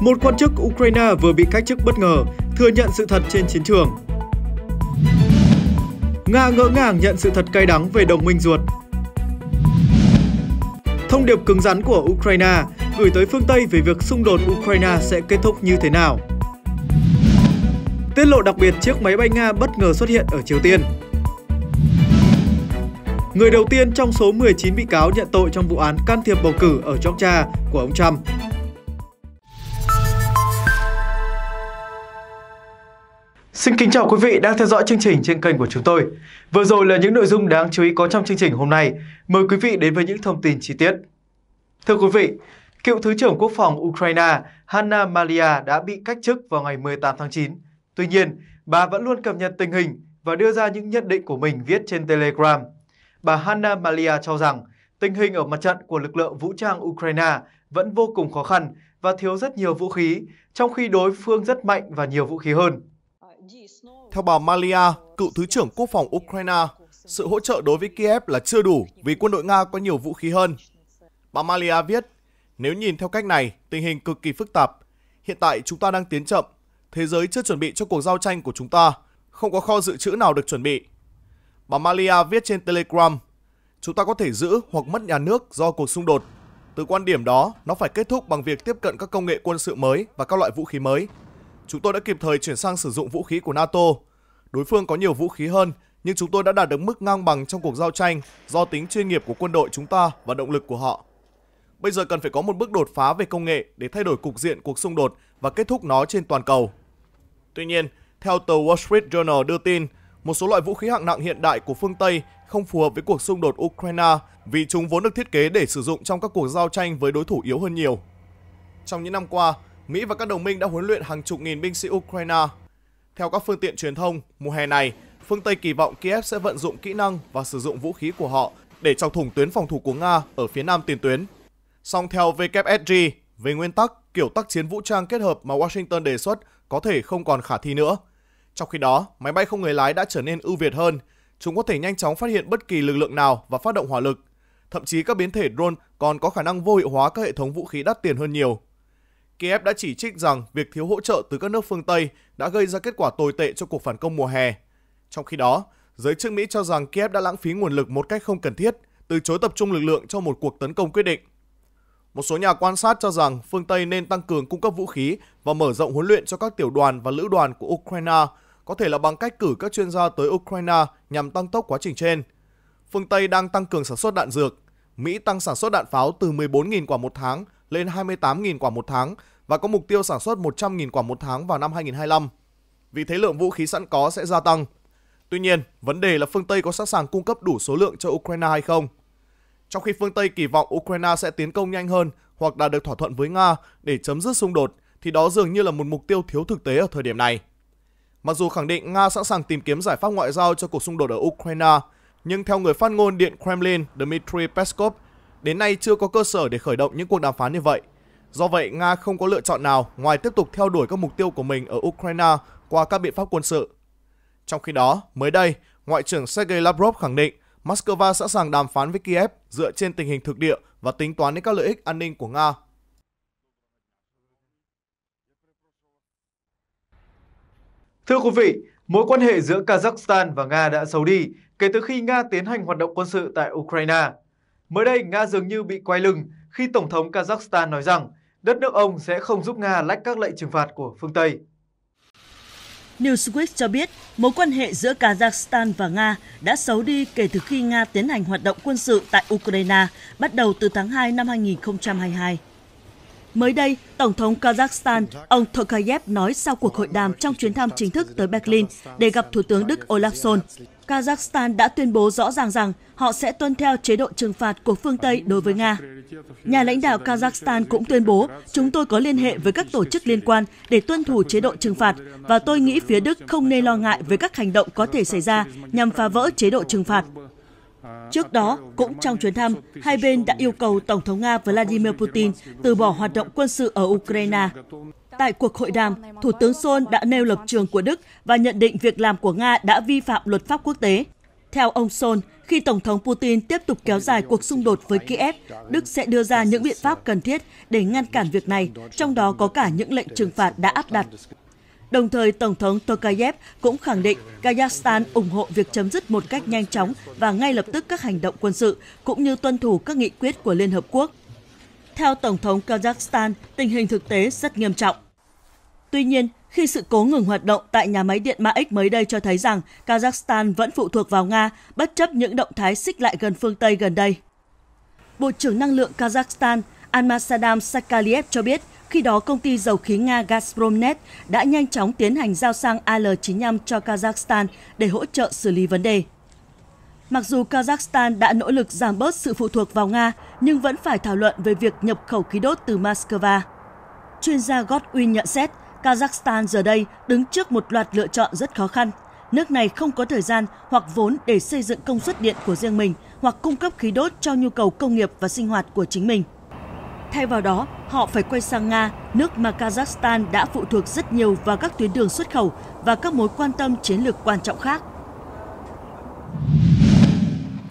Một quan chức Ukraine vừa bị cách chức bất ngờ, thừa nhận sự thật trên chiến trường. Nga ngỡ ngàng nhận sự thật cay đắng về đồng minh ruột. Thông điệp cứng rắn của Ukraine gửi tới phương Tây về việc xung đột Ukraine sẽ kết thúc như thế nào. Tiết lộ đặc biệt chiếc máy bay Nga bất ngờ xuất hiện ở Triều Tiên. Người đầu tiên trong số 19 bị cáo nhận tội trong vụ án can thiệp bầu cử ở Georgia của ông Trump Xin kính chào quý vị đang theo dõi chương trình trên kênh của chúng tôi. Vừa rồi là những nội dung đáng chú ý có trong chương trình hôm nay. Mời quý vị đến với những thông tin chi tiết. Thưa quý vị, cựu Thứ trưởng Quốc phòng Ukraine Hanna Malia đã bị cách chức vào ngày 18 tháng 9. Tuy nhiên, bà vẫn luôn cập nhật tình hình và đưa ra những nhận định của mình viết trên Telegram. Bà Hanna Malia cho rằng tình hình ở mặt trận của lực lượng vũ trang Ukraine vẫn vô cùng khó khăn và thiếu rất nhiều vũ khí, trong khi đối phương rất mạnh và nhiều vũ khí hơn. Theo bà Malia, cựu Thứ trưởng Quốc phòng Ukraine, sự hỗ trợ đối với Kiev là chưa đủ vì quân đội Nga có nhiều vũ khí hơn. Bà Malia viết, nếu nhìn theo cách này, tình hình cực kỳ phức tạp. Hiện tại chúng ta đang tiến chậm, thế giới chưa chuẩn bị cho cuộc giao tranh của chúng ta, không có kho dự trữ nào được chuẩn bị. Bà Malia viết trên Telegram, chúng ta có thể giữ hoặc mất nhà nước do cuộc xung đột. Từ quan điểm đó, nó phải kết thúc bằng việc tiếp cận các công nghệ quân sự mới và các loại vũ khí mới chúng tôi đã kịp thời chuyển sang sử dụng vũ khí của NATO. Đối phương có nhiều vũ khí hơn, nhưng chúng tôi đã đạt được mức ngang bằng trong cuộc giao tranh do tính chuyên nghiệp của quân đội chúng ta và động lực của họ. Bây giờ cần phải có một bước đột phá về công nghệ để thay đổi cục diện cuộc xung đột và kết thúc nó trên toàn cầu. Tuy nhiên, theo tờ Wall Street Journal đưa tin, một số loại vũ khí hạng nặng hiện đại của phương Tây không phù hợp với cuộc xung đột Ukraine vì chúng vốn được thiết kế để sử dụng trong các cuộc giao tranh với đối thủ yếu hơn nhiều. Trong những năm qua, Mỹ và các đồng minh đã huấn luyện hàng chục nghìn binh sĩ Ukraine. Theo các phương tiện truyền thông, mùa hè này, phương Tây kỳ vọng Kiev sẽ vận dụng kỹ năng và sử dụng vũ khí của họ để chọc thủng tuyến phòng thủ của Nga ở phía nam tiền tuyến. Song theo WSG, về nguyên tắc, kiểu tác chiến vũ trang kết hợp mà Washington đề xuất có thể không còn khả thi nữa. Trong khi đó, máy bay không người lái đã trở nên ưu việt hơn. Chúng có thể nhanh chóng phát hiện bất kỳ lực lượng nào và phát động hỏa lực. Thậm chí các biến thể drone còn có khả năng vô hiệu hóa các hệ thống vũ khí đắt tiền hơn nhiều Kiev đã chỉ trích rằng việc thiếu hỗ trợ từ các nước phương Tây đã gây ra kết quả tồi tệ cho cuộc phản công mùa hè. Trong khi đó, giới chức Mỹ cho rằng Kiev đã lãng phí nguồn lực một cách không cần thiết, từ chối tập trung lực lượng cho một cuộc tấn công quyết định. Một số nhà quan sát cho rằng phương Tây nên tăng cường cung cấp vũ khí và mở rộng huấn luyện cho các tiểu đoàn và lữ đoàn của Ukraine, có thể là bằng cách cử các chuyên gia tới Ukraine nhằm tăng tốc quá trình trên. Phương Tây đang tăng cường sản xuất đạn dược. Mỹ tăng sản xuất đạn pháo từ 14.000 quả một tháng lên 28.000 quả một tháng và có mục tiêu sản xuất 100.000 quả một tháng vào năm 2025. Vì thế lượng vũ khí sẵn có sẽ gia tăng. Tuy nhiên, vấn đề là phương Tây có sẵn sàng cung cấp đủ số lượng cho Ukraine hay không. Trong khi phương Tây kỳ vọng Ukraine sẽ tiến công nhanh hơn hoặc đạt được thỏa thuận với Nga để chấm dứt xung đột, thì đó dường như là một mục tiêu thiếu thực tế ở thời điểm này. Mặc dù khẳng định Nga sẵn sàng tìm kiếm giải pháp ngoại giao cho cuộc xung đột ở Ukraine, nhưng theo người phát ngôn Điện Kremlin Dmitry Peskov, đến nay chưa có cơ sở để khởi động những cuộc đàm phán như vậy. Do vậy, Nga không có lựa chọn nào ngoài tiếp tục theo đuổi các mục tiêu của mình ở Ukraine qua các biện pháp quân sự. Trong khi đó, mới đây, Ngoại trưởng Sergei Lavrov khẳng định Moscow sẵn sàng đàm phán với Kiev dựa trên tình hình thực địa và tính toán đến các lợi ích an ninh của Nga. Thưa quý vị, mối quan hệ giữa Kazakhstan và Nga đã xấu đi kể từ khi Nga tiến hành hoạt động quân sự tại Ukraine. Mới đây, Nga dường như bị quay lưng khi Tổng thống Kazakhstan nói rằng đất nước ông sẽ không giúp Nga lách các lệnh trừng phạt của phương Tây. Newsweek cho biết mối quan hệ giữa Kazakhstan và Nga đã xấu đi kể từ khi Nga tiến hành hoạt động quân sự tại Ukraine bắt đầu từ tháng 2 năm 2022. Mới đây, Tổng thống Kazakhstan ông Tokayev nói sau cuộc hội đàm trong chuyến thăm chính thức tới Berlin để gặp Thủ tướng Đức Olaf Scholz. Kazakhstan đã tuyên bố rõ ràng rằng họ sẽ tuân theo chế độ trừng phạt của phương Tây đối với Nga. Nhà lãnh đạo Kazakhstan cũng tuyên bố, chúng tôi có liên hệ với các tổ chức liên quan để tuân thủ chế độ trừng phạt và tôi nghĩ phía Đức không nên lo ngại với các hành động có thể xảy ra nhằm phá vỡ chế độ trừng phạt. Trước đó, cũng trong chuyến thăm, hai bên đã yêu cầu Tổng thống Nga Vladimir Putin từ bỏ hoạt động quân sự ở Ukraine. Tại cuộc hội đàm, Thủ tướng Sol đã nêu lập trường của Đức và nhận định việc làm của Nga đã vi phạm luật pháp quốc tế. Theo ông Sol, khi Tổng thống Putin tiếp tục kéo dài cuộc xung đột với Kiev, Đức sẽ đưa ra những biện pháp cần thiết để ngăn cản việc này, trong đó có cả những lệnh trừng phạt đã áp đặt. Đồng thời, Tổng thống Tokayev cũng khẳng định Kazakhstan ủng hộ việc chấm dứt một cách nhanh chóng và ngay lập tức các hành động quân sự, cũng như tuân thủ các nghị quyết của Liên Hợp Quốc. Theo Tổng thống Kazakhstan, tình hình thực tế rất nghiêm trọng. Tuy nhiên, khi sự cố ngừng hoạt động tại nhà máy điện Max mới đây cho thấy rằng Kazakhstan vẫn phụ thuộc vào Nga, bất chấp những động thái xích lại gần phương Tây gần đây. Bộ trưởng Năng lượng Kazakhstan Almasadam Sakaliev cho biết khi đó, công ty dầu khí Nga Gazpromnet đã nhanh chóng tiến hành giao sang AL-95 cho Kazakhstan để hỗ trợ xử lý vấn đề. Mặc dù Kazakhstan đã nỗ lực giảm bớt sự phụ thuộc vào Nga, nhưng vẫn phải thảo luận về việc nhập khẩu khí đốt từ Moscow. Chuyên gia Godwin nhận xét, Kazakhstan giờ đây đứng trước một loạt lựa chọn rất khó khăn. Nước này không có thời gian hoặc vốn để xây dựng công suất điện của riêng mình hoặc cung cấp khí đốt cho nhu cầu công nghiệp và sinh hoạt của chính mình. Thay vào đó, họ phải quay sang Nga, nước mà Kazakhstan đã phụ thuộc rất nhiều vào các tuyến đường xuất khẩu và các mối quan tâm chiến lược quan trọng khác.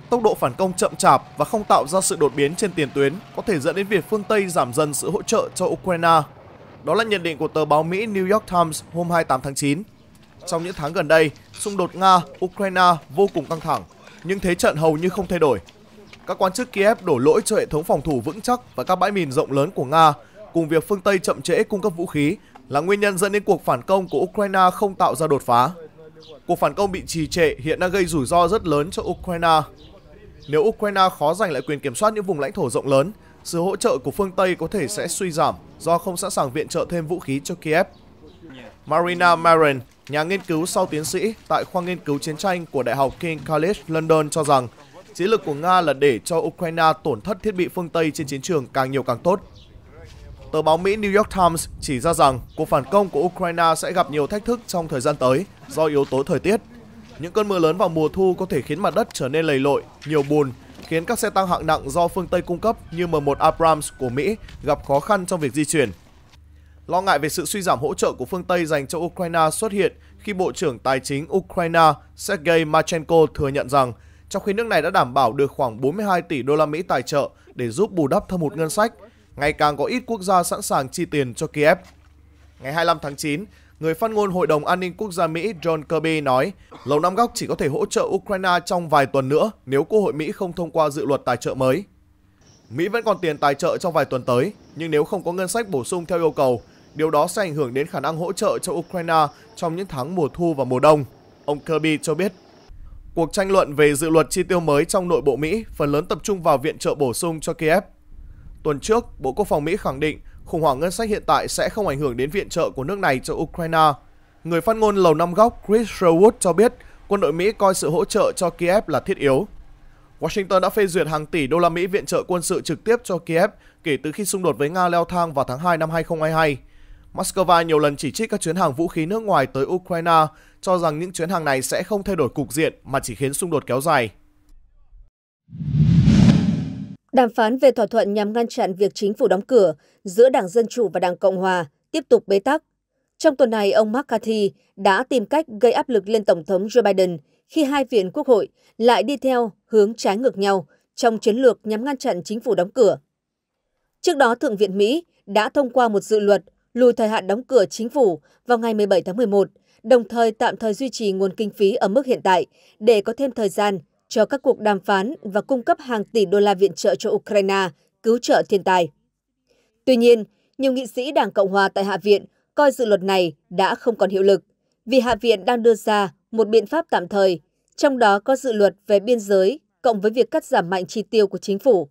Tốc độ phản công chậm chạp và không tạo ra sự đột biến trên tiền tuyến có thể dẫn đến việc phương Tây giảm dần sự hỗ trợ cho Ukraine. Đó là nhận định của tờ báo Mỹ New York Times hôm 28 tháng 9. Trong những tháng gần đây, xung đột Nga-Ukraine vô cùng căng thẳng, nhưng thế trận hầu như không thay đổi – các quan chức Kiev đổ lỗi cho hệ thống phòng thủ vững chắc và các bãi mìn rộng lớn của Nga, cùng việc phương Tây chậm trễ cung cấp vũ khí là nguyên nhân dẫn đến cuộc phản công của Ukraine không tạo ra đột phá. Cuộc phản công bị trì trệ hiện đang gây rủi ro rất lớn cho Ukraine. Nếu Ukraine khó giành lại quyền kiểm soát những vùng lãnh thổ rộng lớn, sự hỗ trợ của phương Tây có thể sẽ suy giảm do không sẵn sàng viện trợ thêm vũ khí cho Kiev. Marina Marin, nhà nghiên cứu sau tiến sĩ tại khoa nghiên cứu chiến tranh của Đại học King College London cho rằng Chiến lược của Nga là để cho Ukraine tổn thất thiết bị phương Tây trên chiến trường càng nhiều càng tốt. Tờ báo Mỹ New York Times chỉ ra rằng cuộc phản công của Ukraine sẽ gặp nhiều thách thức trong thời gian tới do yếu tố thời tiết. Những cơn mưa lớn vào mùa thu có thể khiến mặt đất trở nên lầy lội, nhiều bùn, khiến các xe tăng hạng nặng do phương Tây cung cấp như M1 Abrams của Mỹ gặp khó khăn trong việc di chuyển. Lo ngại về sự suy giảm hỗ trợ của phương Tây dành cho Ukraine xuất hiện khi Bộ trưởng Tài chính Ukraine Sergei machenko thừa nhận rằng trong khi nước này đã đảm bảo được khoảng 42 tỷ đô la Mỹ tài trợ để giúp bù đắp thâm hụt ngân sách, ngày càng có ít quốc gia sẵn sàng chi tiền cho Kiev. Ngày 25 tháng 9, người phát ngôn Hội đồng An ninh Quốc gia Mỹ John Kirby nói Lầu Năm Góc chỉ có thể hỗ trợ Ukraine trong vài tuần nữa nếu Quốc hội Mỹ không thông qua dự luật tài trợ mới. Mỹ vẫn còn tiền tài trợ trong vài tuần tới, nhưng nếu không có ngân sách bổ sung theo yêu cầu, điều đó sẽ ảnh hưởng đến khả năng hỗ trợ cho Ukraine trong những tháng mùa thu và mùa đông, ông Kirby cho biết. Cuộc tranh luận về dự luật chi tiêu mới trong nội bộ Mỹ phần lớn tập trung vào viện trợ bổ sung cho Kiev. Tuần trước, Bộ Quốc phòng Mỹ khẳng định khủng hoảng ngân sách hiện tại sẽ không ảnh hưởng đến viện trợ của nước này cho Ukraine. Người phát ngôn Lầu Năm Góc Chris Sherwood cho biết quân đội Mỹ coi sự hỗ trợ cho Kiev là thiết yếu. Washington đã phê duyệt hàng tỷ đô la Mỹ viện trợ quân sự trực tiếp cho Kiev kể từ khi xung đột với Nga leo thang vào tháng 2 năm 2022. Moscow nhiều lần chỉ trích các chuyến hàng vũ khí nước ngoài tới Ukraine cho rằng những chuyến hàng này sẽ không thay đổi cục diện mà chỉ khiến xung đột kéo dài. Đàm phán về thỏa thuận nhằm ngăn chặn việc chính phủ đóng cửa giữa Đảng Dân Chủ và Đảng Cộng Hòa tiếp tục bế tắc. Trong tuần này, ông McCarthy đã tìm cách gây áp lực lên Tổng thống Joe Biden khi hai viện quốc hội lại đi theo hướng trái ngược nhau trong chiến lược nhằm ngăn chặn chính phủ đóng cửa. Trước đó, Thượng viện Mỹ đã thông qua một dự luật lùi thời hạn đóng cửa chính phủ vào ngày 17 tháng 11 đồng thời tạm thời duy trì nguồn kinh phí ở mức hiện tại để có thêm thời gian cho các cuộc đàm phán và cung cấp hàng tỷ đô la viện trợ cho Ukraine cứu trợ thiên tai. Tuy nhiên, nhiều nghị sĩ Đảng Cộng hòa tại Hạ viện coi dự luật này đã không còn hiệu lực vì Hạ viện đang đưa ra một biện pháp tạm thời, trong đó có dự luật về biên giới cộng với việc cắt giảm mạnh chi tiêu của chính phủ.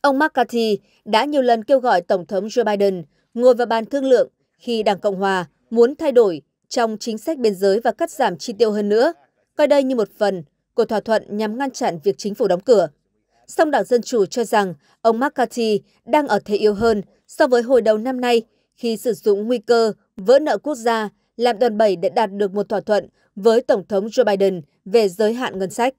Ông McCarthy đã nhiều lần kêu gọi Tổng thống Joe Biden ngồi vào bàn thương lượng khi Đảng Cộng Hòa muốn thay đổi trong chính sách biên giới và cắt giảm chi tiêu hơn nữa, coi đây như một phần của thỏa thuận nhằm ngăn chặn việc chính phủ đóng cửa. Song Đảng Dân Chủ cho rằng ông McCarthy đang ở thế yếu hơn so với hồi đầu năm nay khi sử dụng nguy cơ vỡ nợ quốc gia làm đòn bẩy để đạt được một thỏa thuận với Tổng thống Joe Biden về giới hạn ngân sách.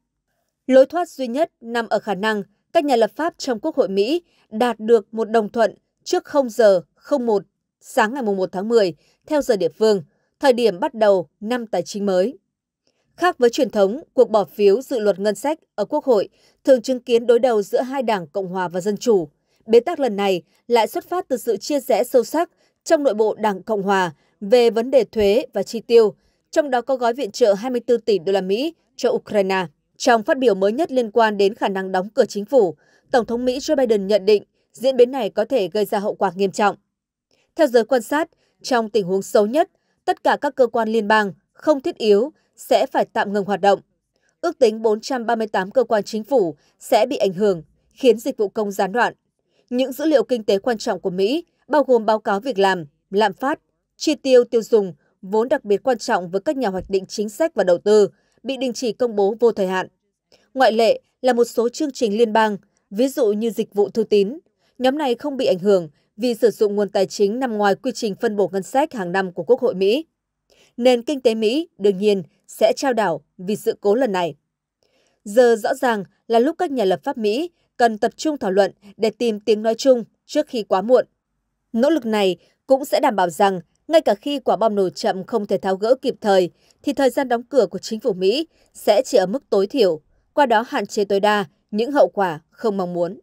Lối thoát duy nhất nằm ở khả năng các nhà lập pháp trong Quốc hội Mỹ đạt được một đồng thuận trước 0 giờ 01 sáng ngày 1 tháng 10 theo giờ địa phương – thời điểm bắt đầu năm tài chính mới. Khác với truyền thống, cuộc bỏ phiếu dự luật ngân sách ở Quốc hội thường chứng kiến đối đầu giữa hai đảng Cộng hòa và Dân chủ. Bế tắc lần này lại xuất phát từ sự chia rẽ sâu sắc trong nội bộ Đảng Cộng hòa về vấn đề thuế và chi tiêu, trong đó có gói viện trợ 24 tỷ đô la Mỹ cho Ukraine. Trong phát biểu mới nhất liên quan đến khả năng đóng cửa chính phủ, Tổng thống Mỹ Joe Biden nhận định diễn biến này có thể gây ra hậu quả nghiêm trọng. Theo giới quan sát, trong tình huống xấu nhất, tất cả các cơ quan liên bang không thiết yếu sẽ phải tạm ngừng hoạt động. Ước tính 438 cơ quan chính phủ sẽ bị ảnh hưởng, khiến dịch vụ công gián đoạn. Những dữ liệu kinh tế quan trọng của Mỹ bao gồm báo cáo việc làm, lạm phát, chi tiêu tiêu dùng, vốn đặc biệt quan trọng với các nhà hoạch định chính sách và đầu tư, bị đình chỉ công bố vô thời hạn. Ngoại lệ là một số chương trình liên bang, ví dụ như dịch vụ thư tín. Nhóm này không bị ảnh hưởng vì sử dụng nguồn tài chính nằm ngoài quy trình phân bổ ngân sách hàng năm của Quốc hội Mỹ. Nền kinh tế Mỹ, đương nhiên, sẽ trao đảo vì sự cố lần này. Giờ rõ ràng là lúc các nhà lập pháp Mỹ cần tập trung thảo luận để tìm tiếng nói chung trước khi quá muộn. Nỗ lực này cũng sẽ đảm bảo rằng ngay cả khi quả bom nổ chậm không thể tháo gỡ kịp thời, thì thời gian đóng cửa của chính phủ Mỹ sẽ chỉ ở mức tối thiểu, qua đó hạn chế tối đa những hậu quả không mong muốn.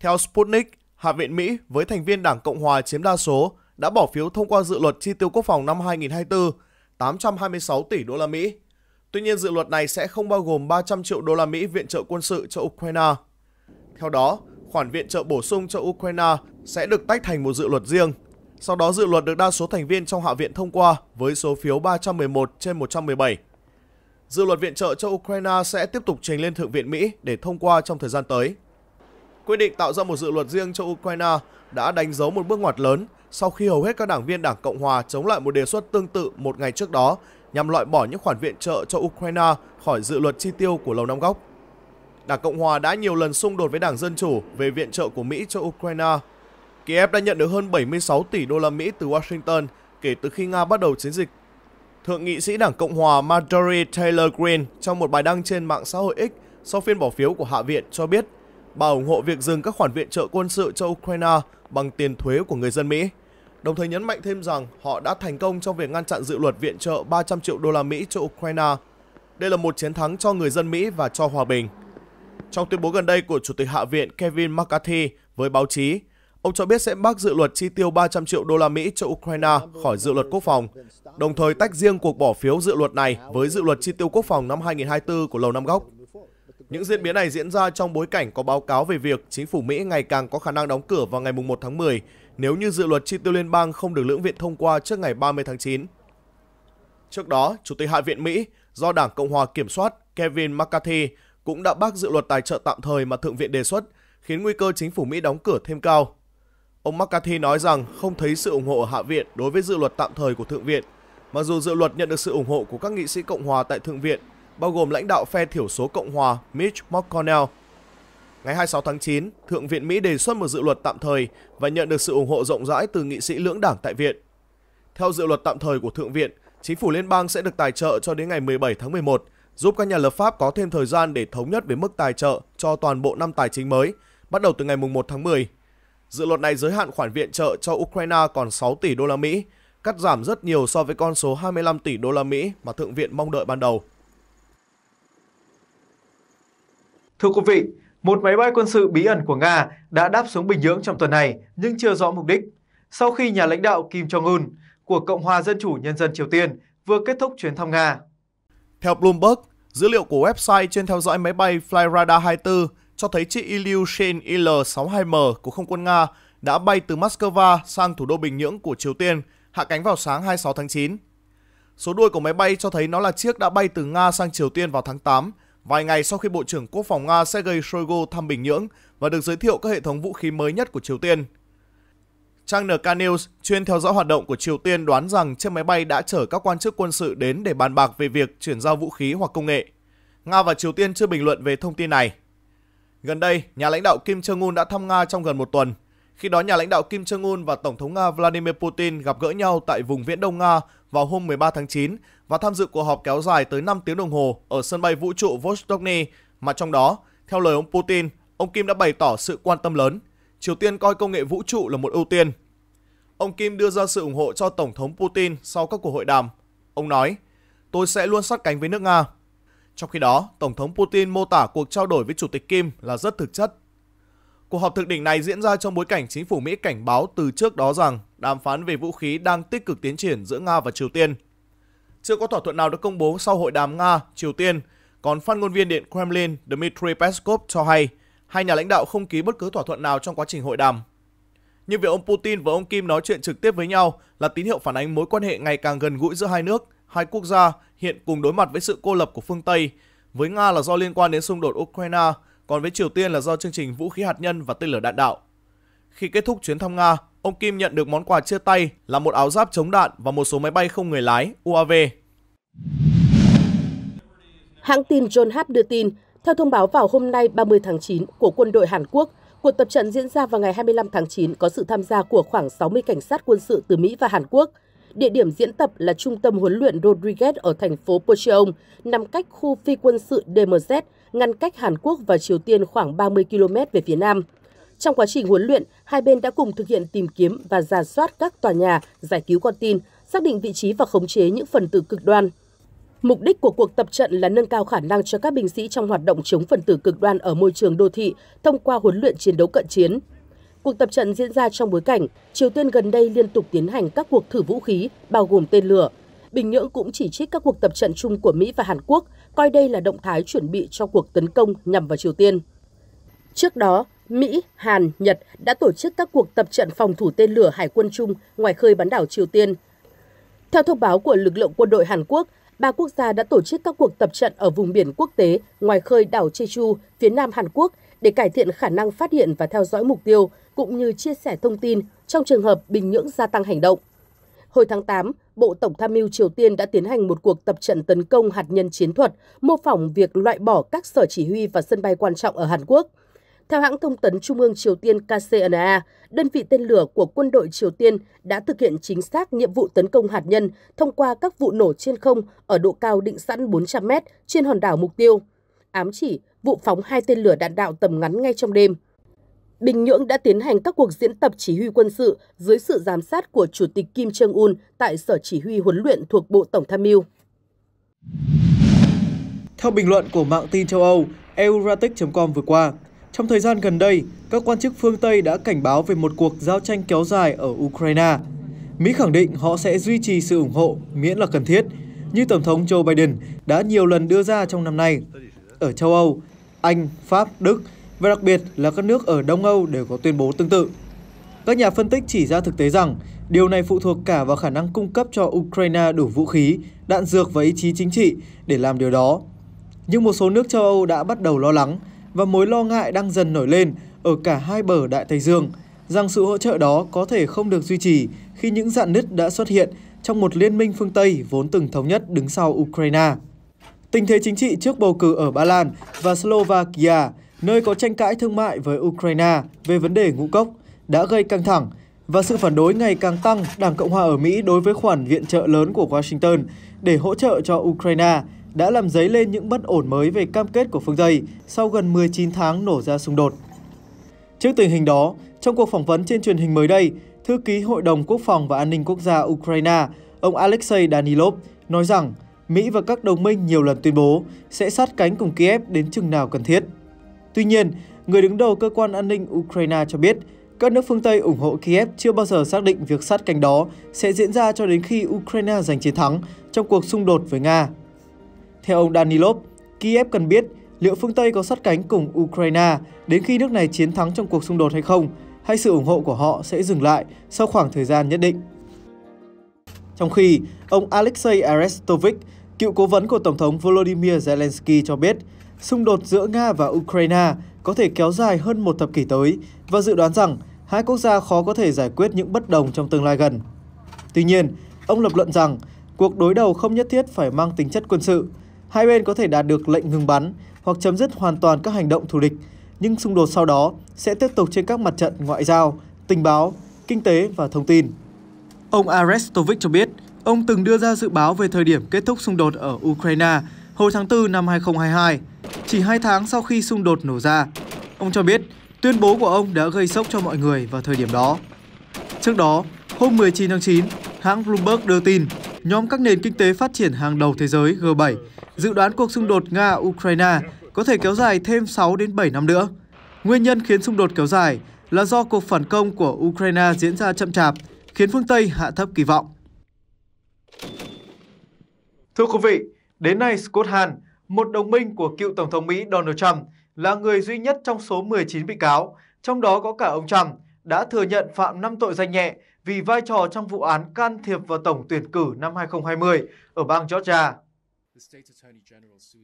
Theo Sputnik, Hạ viện Mỹ với thành viên Đảng Cộng hòa chiếm đa số đã bỏ phiếu thông qua dự luật chi tiêu quốc phòng năm 2024 826 tỷ đô la Mỹ. Tuy nhiên dự luật này sẽ không bao gồm 300 triệu đô la Mỹ viện trợ quân sự cho Ukraine. Theo đó, khoản viện trợ bổ sung cho Ukraine sẽ được tách thành một dự luật riêng. Sau đó dự luật được đa số thành viên trong Hạ viện thông qua với số phiếu 311 trên 117. Dự luật viện trợ cho Ukraine sẽ tiếp tục trình lên Thượng viện Mỹ để thông qua trong thời gian tới. Quyết định tạo ra một dự luật riêng cho Ukraine đã đánh dấu một bước ngoặt lớn sau khi hầu hết các đảng viên Đảng Cộng Hòa chống lại một đề xuất tương tự một ngày trước đó nhằm loại bỏ những khoản viện trợ cho Ukraine khỏi dự luật chi tiêu của Lầu Năm Góc. Đảng Cộng Hòa đã nhiều lần xung đột với Đảng Dân Chủ về viện trợ của Mỹ cho Ukraine. Kiev đã nhận được hơn 76 tỷ đô la Mỹ từ Washington kể từ khi Nga bắt đầu chiến dịch. Thượng nghị sĩ Đảng Cộng Hòa Marjorie Taylor Greene trong một bài đăng trên mạng xã hội X sau phiên bỏ phiếu của Hạ viện cho biết Bà ủng hộ việc dừng các khoản viện trợ quân sự cho Ukraine bằng tiền thuế của người dân Mỹ, đồng thời nhấn mạnh thêm rằng họ đã thành công trong việc ngăn chặn dự luật viện trợ 300 triệu đô la Mỹ cho Ukraine. Đây là một chiến thắng cho người dân Mỹ và cho hòa bình. Trong tuyên bố gần đây của Chủ tịch Hạ viện Kevin McCarthy với báo chí, ông cho biết sẽ bác dự luật chi tiêu 300 triệu đô la Mỹ cho Ukraine khỏi dự luật quốc phòng, đồng thời tách riêng cuộc bỏ phiếu dự luật này với dự luật chi tiêu quốc phòng năm 2024 của Lầu Năm Góc. Những diễn biến này diễn ra trong bối cảnh có báo cáo về việc chính phủ Mỹ ngày càng có khả năng đóng cửa vào ngày 1 tháng 10 nếu như dự luật chi tiêu liên bang không được lưỡng viện thông qua trước ngày 30 tháng 9. Trước đó, Chủ tịch Hạ viện Mỹ do Đảng Cộng hòa kiểm soát Kevin McCarthy cũng đã bác dự luật tài trợ tạm thời mà Thượng viện đề xuất, khiến nguy cơ chính phủ Mỹ đóng cửa thêm cao. Ông McCarthy nói rằng không thấy sự ủng hộ ở Hạ viện đối với dự luật tạm thời của Thượng viện, mặc dù dự luật nhận được sự ủng hộ của các nghị sĩ Cộng hòa tại Thượng viện bao gồm lãnh đạo phe thiểu số Cộng hòa Mitch McConnell. Ngày 26 tháng 9, Thượng viện Mỹ đề xuất một dự luật tạm thời và nhận được sự ủng hộ rộng rãi từ nghị sĩ lưỡng đảng tại viện. Theo dự luật tạm thời của Thượng viện, chính phủ liên bang sẽ được tài trợ cho đến ngày 17 tháng 11, giúp các nhà lập pháp có thêm thời gian để thống nhất về mức tài trợ cho toàn bộ năm tài chính mới, bắt đầu từ ngày 1 tháng 10. Dự luật này giới hạn khoản viện trợ cho Ukraine còn 6 tỷ đô la Mỹ, cắt giảm rất nhiều so với con số 25 tỷ đô la Mỹ mà Thượng viện mong đợi ban đầu. Thưa quý vị, một máy bay quân sự bí ẩn của Nga đã đáp xuống Bình Nhưỡng trong tuần này nhưng chưa rõ mục đích. Sau khi nhà lãnh đạo Kim Jong-un của Cộng hòa Dân chủ Nhân dân Triều Tiên vừa kết thúc chuyến thăm Nga. Theo Bloomberg, dữ liệu của website trên theo dõi máy bay Flyradar 24 cho thấy chiếc Ilyushin Il-62M của không quân Nga đã bay từ Moscow sang thủ đô Bình Nhưỡng của Triều Tiên, hạ cánh vào sáng 26 tháng 9. Số đuôi của máy bay cho thấy nó là chiếc đã bay từ Nga sang Triều Tiên vào tháng 8 Vài ngày sau khi Bộ trưởng Quốc phòng Nga Sergei Shoigu thăm Bình Nhưỡng và được giới thiệu các hệ thống vũ khí mới nhất của Triều Tiên. Trang NK News chuyên theo dõi hoạt động của Triều Tiên đoán rằng chiếc máy bay đã chở các quan chức quân sự đến để bàn bạc về việc chuyển giao vũ khí hoặc công nghệ. Nga và Triều Tiên chưa bình luận về thông tin này. Gần đây, nhà lãnh đạo Kim Jong-un đã thăm Nga trong gần một tuần. Khi đó, nhà lãnh đạo Kim Jong-un và Tổng thống Nga Vladimir Putin gặp gỡ nhau tại vùng Viễn Đông Nga vào hôm 13 tháng 9 và tham dự cuộc họp kéo dài tới 5 tiếng đồng hồ ở sân bay vũ trụ Vostokny, mà trong đó, theo lời ông Putin, ông Kim đã bày tỏ sự quan tâm lớn. Triều Tiên coi công nghệ vũ trụ là một ưu tiên. Ông Kim đưa ra sự ủng hộ cho Tổng thống Putin sau các cuộc hội đàm. Ông nói, tôi sẽ luôn sát cánh với nước Nga. Trong khi đó, Tổng thống Putin mô tả cuộc trao đổi với Chủ tịch Kim là rất thực chất Cuộc họp thượng đỉnh này diễn ra trong bối cảnh chính phủ Mỹ cảnh báo từ trước đó rằng đàm phán về vũ khí đang tích cực tiến triển giữa Nga và Triều Tiên. Chưa có thỏa thuận nào được công bố sau hội đàm Nga-Triều Tiên, còn phát ngôn viên Điện Kremlin Dmitry Peskov cho hay hai nhà lãnh đạo không ký bất cứ thỏa thuận nào trong quá trình hội đàm. Nhưng việc ông Putin và ông Kim nói chuyện trực tiếp với nhau là tín hiệu phản ánh mối quan hệ ngày càng gần gũi giữa hai nước, hai quốc gia hiện cùng đối mặt với sự cô lập của phương Tây, với Nga là do liên quan đến xung đột Ukraine, còn với Triều Tiên là do chương trình vũ khí hạt nhân và tên lửa đạn đạo. Khi kết thúc chuyến thăm Nga, ông Kim nhận được món quà chia tay là một áo giáp chống đạn và một số máy bay không người lái UAV. Hãng tin John Hap đưa tin, theo thông báo vào hôm nay 30 tháng 9 của quân đội Hàn Quốc, cuộc tập trận diễn ra vào ngày 25 tháng 9 có sự tham gia của khoảng 60 cảnh sát quân sự từ Mỹ và Hàn Quốc. Địa điểm diễn tập là trung tâm huấn luyện Rodriguez ở thành phố Pocheong, nằm cách khu phi quân sự DMZ, ngăn cách Hàn Quốc và Triều Tiên khoảng 30 km về phía nam. Trong quá trình huấn luyện, hai bên đã cùng thực hiện tìm kiếm và giả soát các tòa nhà, giải cứu con tin, xác định vị trí và khống chế những phần tử cực đoan. Mục đích của cuộc tập trận là nâng cao khả năng cho các binh sĩ trong hoạt động chống phần tử cực đoan ở môi trường đô thị thông qua huấn luyện chiến đấu cận chiến. Cuộc tập trận diễn ra trong bối cảnh Triều Tiên gần đây liên tục tiến hành các cuộc thử vũ khí bao gồm tên lửa, Bình Nhưỡng cũng chỉ trích các cuộc tập trận chung của Mỹ và Hàn Quốc, coi đây là động thái chuẩn bị cho cuộc tấn công nhằm vào Triều Tiên. Trước đó, Mỹ, Hàn, Nhật đã tổ chức các cuộc tập trận phòng thủ tên lửa hải quân chung ngoài khơi bán đảo Triều Tiên. Theo thông báo của lực lượng quân đội Hàn Quốc, ba quốc gia đã tổ chức các cuộc tập trận ở vùng biển quốc tế ngoài khơi đảo Jeju, phía nam Hàn Quốc để cải thiện khả năng phát hiện và theo dõi mục tiêu cũng như chia sẻ thông tin trong trường hợp Bình Nhưỡng gia tăng hành động. Hồi tháng 8, Bộ Tổng tham mưu Triều Tiên đã tiến hành một cuộc tập trận tấn công hạt nhân chiến thuật, mô phỏng việc loại bỏ các sở chỉ huy và sân bay quan trọng ở Hàn Quốc. Theo hãng thông tấn Trung ương Triều Tiên KCNA, đơn vị tên lửa của quân đội Triều Tiên đã thực hiện chính xác nhiệm vụ tấn công hạt nhân thông qua các vụ nổ trên không ở độ cao định sẵn 400 m trên hòn đảo mục tiêu. Ám chỉ vụ phóng hai tên lửa đạn đạo tầm ngắn ngay trong đêm. Bình Nhưỡng đã tiến hành các cuộc diễn tập chỉ huy quân sự dưới sự giám sát của Chủ tịch Kim Jong-un tại Sở Chỉ huy huấn luyện thuộc Bộ Tổng tham mưu. Theo bình luận của mạng tin châu Âu Euratic.com vừa qua, trong thời gian gần đây, các quan chức phương Tây đã cảnh báo về một cuộc giao tranh kéo dài ở Ukraine. Mỹ khẳng định họ sẽ duy trì sự ủng hộ miễn là cần thiết, như Tổng thống Joe Biden đã nhiều lần đưa ra trong năm nay. Ở châu Âu, Anh, Pháp, Đức – và đặc biệt là các nước ở Đông Âu đều có tuyên bố tương tự. Các nhà phân tích chỉ ra thực tế rằng điều này phụ thuộc cả vào khả năng cung cấp cho Ukraine đủ vũ khí, đạn dược và ý chí chính trị để làm điều đó. Nhưng một số nước châu Âu đã bắt đầu lo lắng và mối lo ngại đang dần nổi lên ở cả hai bờ Đại Tây Dương rằng sự hỗ trợ đó có thể không được duy trì khi những dạn nứt đã xuất hiện trong một liên minh phương Tây vốn từng thống nhất đứng sau Ukraine. Tình thế chính trị trước bầu cử ở Ba Lan và Slovakia nơi có tranh cãi thương mại với Ukraine về vấn đề ngũ cốc, đã gây căng thẳng và sự phản đối ngày càng tăng Đảng Cộng hòa ở Mỹ đối với khoản viện trợ lớn của Washington để hỗ trợ cho Ukraine đã làm dấy lên những bất ổn mới về cam kết của phương Tây sau gần 19 tháng nổ ra xung đột. Trước tình hình đó, trong cuộc phỏng vấn trên truyền hình mới đây, Thư ký Hội đồng Quốc phòng và An ninh Quốc gia Ukraine, ông Alexei Danilov, nói rằng Mỹ và các đồng minh nhiều lần tuyên bố sẽ sát cánh cùng Kiev đến chừng nào cần thiết. Tuy nhiên, người đứng đầu cơ quan an ninh Ukraine cho biết các nước phương Tây ủng hộ Kiev chưa bao giờ xác định việc sát cánh đó sẽ diễn ra cho đến khi Ukraine giành chiến thắng trong cuộc xung đột với Nga. Theo ông Danilov, Kiev cần biết liệu phương Tây có sát cánh cùng Ukraine đến khi nước này chiến thắng trong cuộc xung đột hay không, hay sự ủng hộ của họ sẽ dừng lại sau khoảng thời gian nhất định. Trong khi, ông Alexei Arestovich, cựu cố vấn của Tổng thống Volodymyr Zelensky cho biết xung đột giữa Nga và Ukraine có thể kéo dài hơn một thập kỷ tới và dự đoán rằng hai quốc gia khó có thể giải quyết những bất đồng trong tương lai gần. Tuy nhiên, ông lập luận rằng cuộc đối đầu không nhất thiết phải mang tính chất quân sự. Hai bên có thể đạt được lệnh ngừng bắn hoặc chấm dứt hoàn toàn các hành động thù địch, nhưng xung đột sau đó sẽ tiếp tục trên các mặt trận ngoại giao, tình báo, kinh tế và thông tin. Ông Arestovic cho biết, ông từng đưa ra dự báo về thời điểm kết thúc xung đột ở Ukraine hồi tháng 4 năm 2022, chỉ 2 tháng sau khi xung đột nổ ra. Ông cho biết tuyên bố của ông đã gây sốc cho mọi người vào thời điểm đó. Trước đó, hôm 19 tháng 9, hãng Bloomberg đưa tin nhóm các nền kinh tế phát triển hàng đầu thế giới G7 dự đoán cuộc xung đột Nga-Ukraine có thể kéo dài thêm 6 đến 7 năm nữa. Nguyên nhân khiến xung đột kéo dài là do cuộc phản công của Ukraine diễn ra chậm chạp, khiến phương Tây hạ thấp kỳ vọng. Thưa quý vị, Đến nay, Scott Hahn, một đồng minh của cựu Tổng thống Mỹ Donald Trump, là người duy nhất trong số 19 bị cáo, trong đó có cả ông Trump, đã thừa nhận phạm 5 tội danh nhẹ vì vai trò trong vụ án can thiệp vào tổng tuyển cử năm 2020 ở bang Georgia.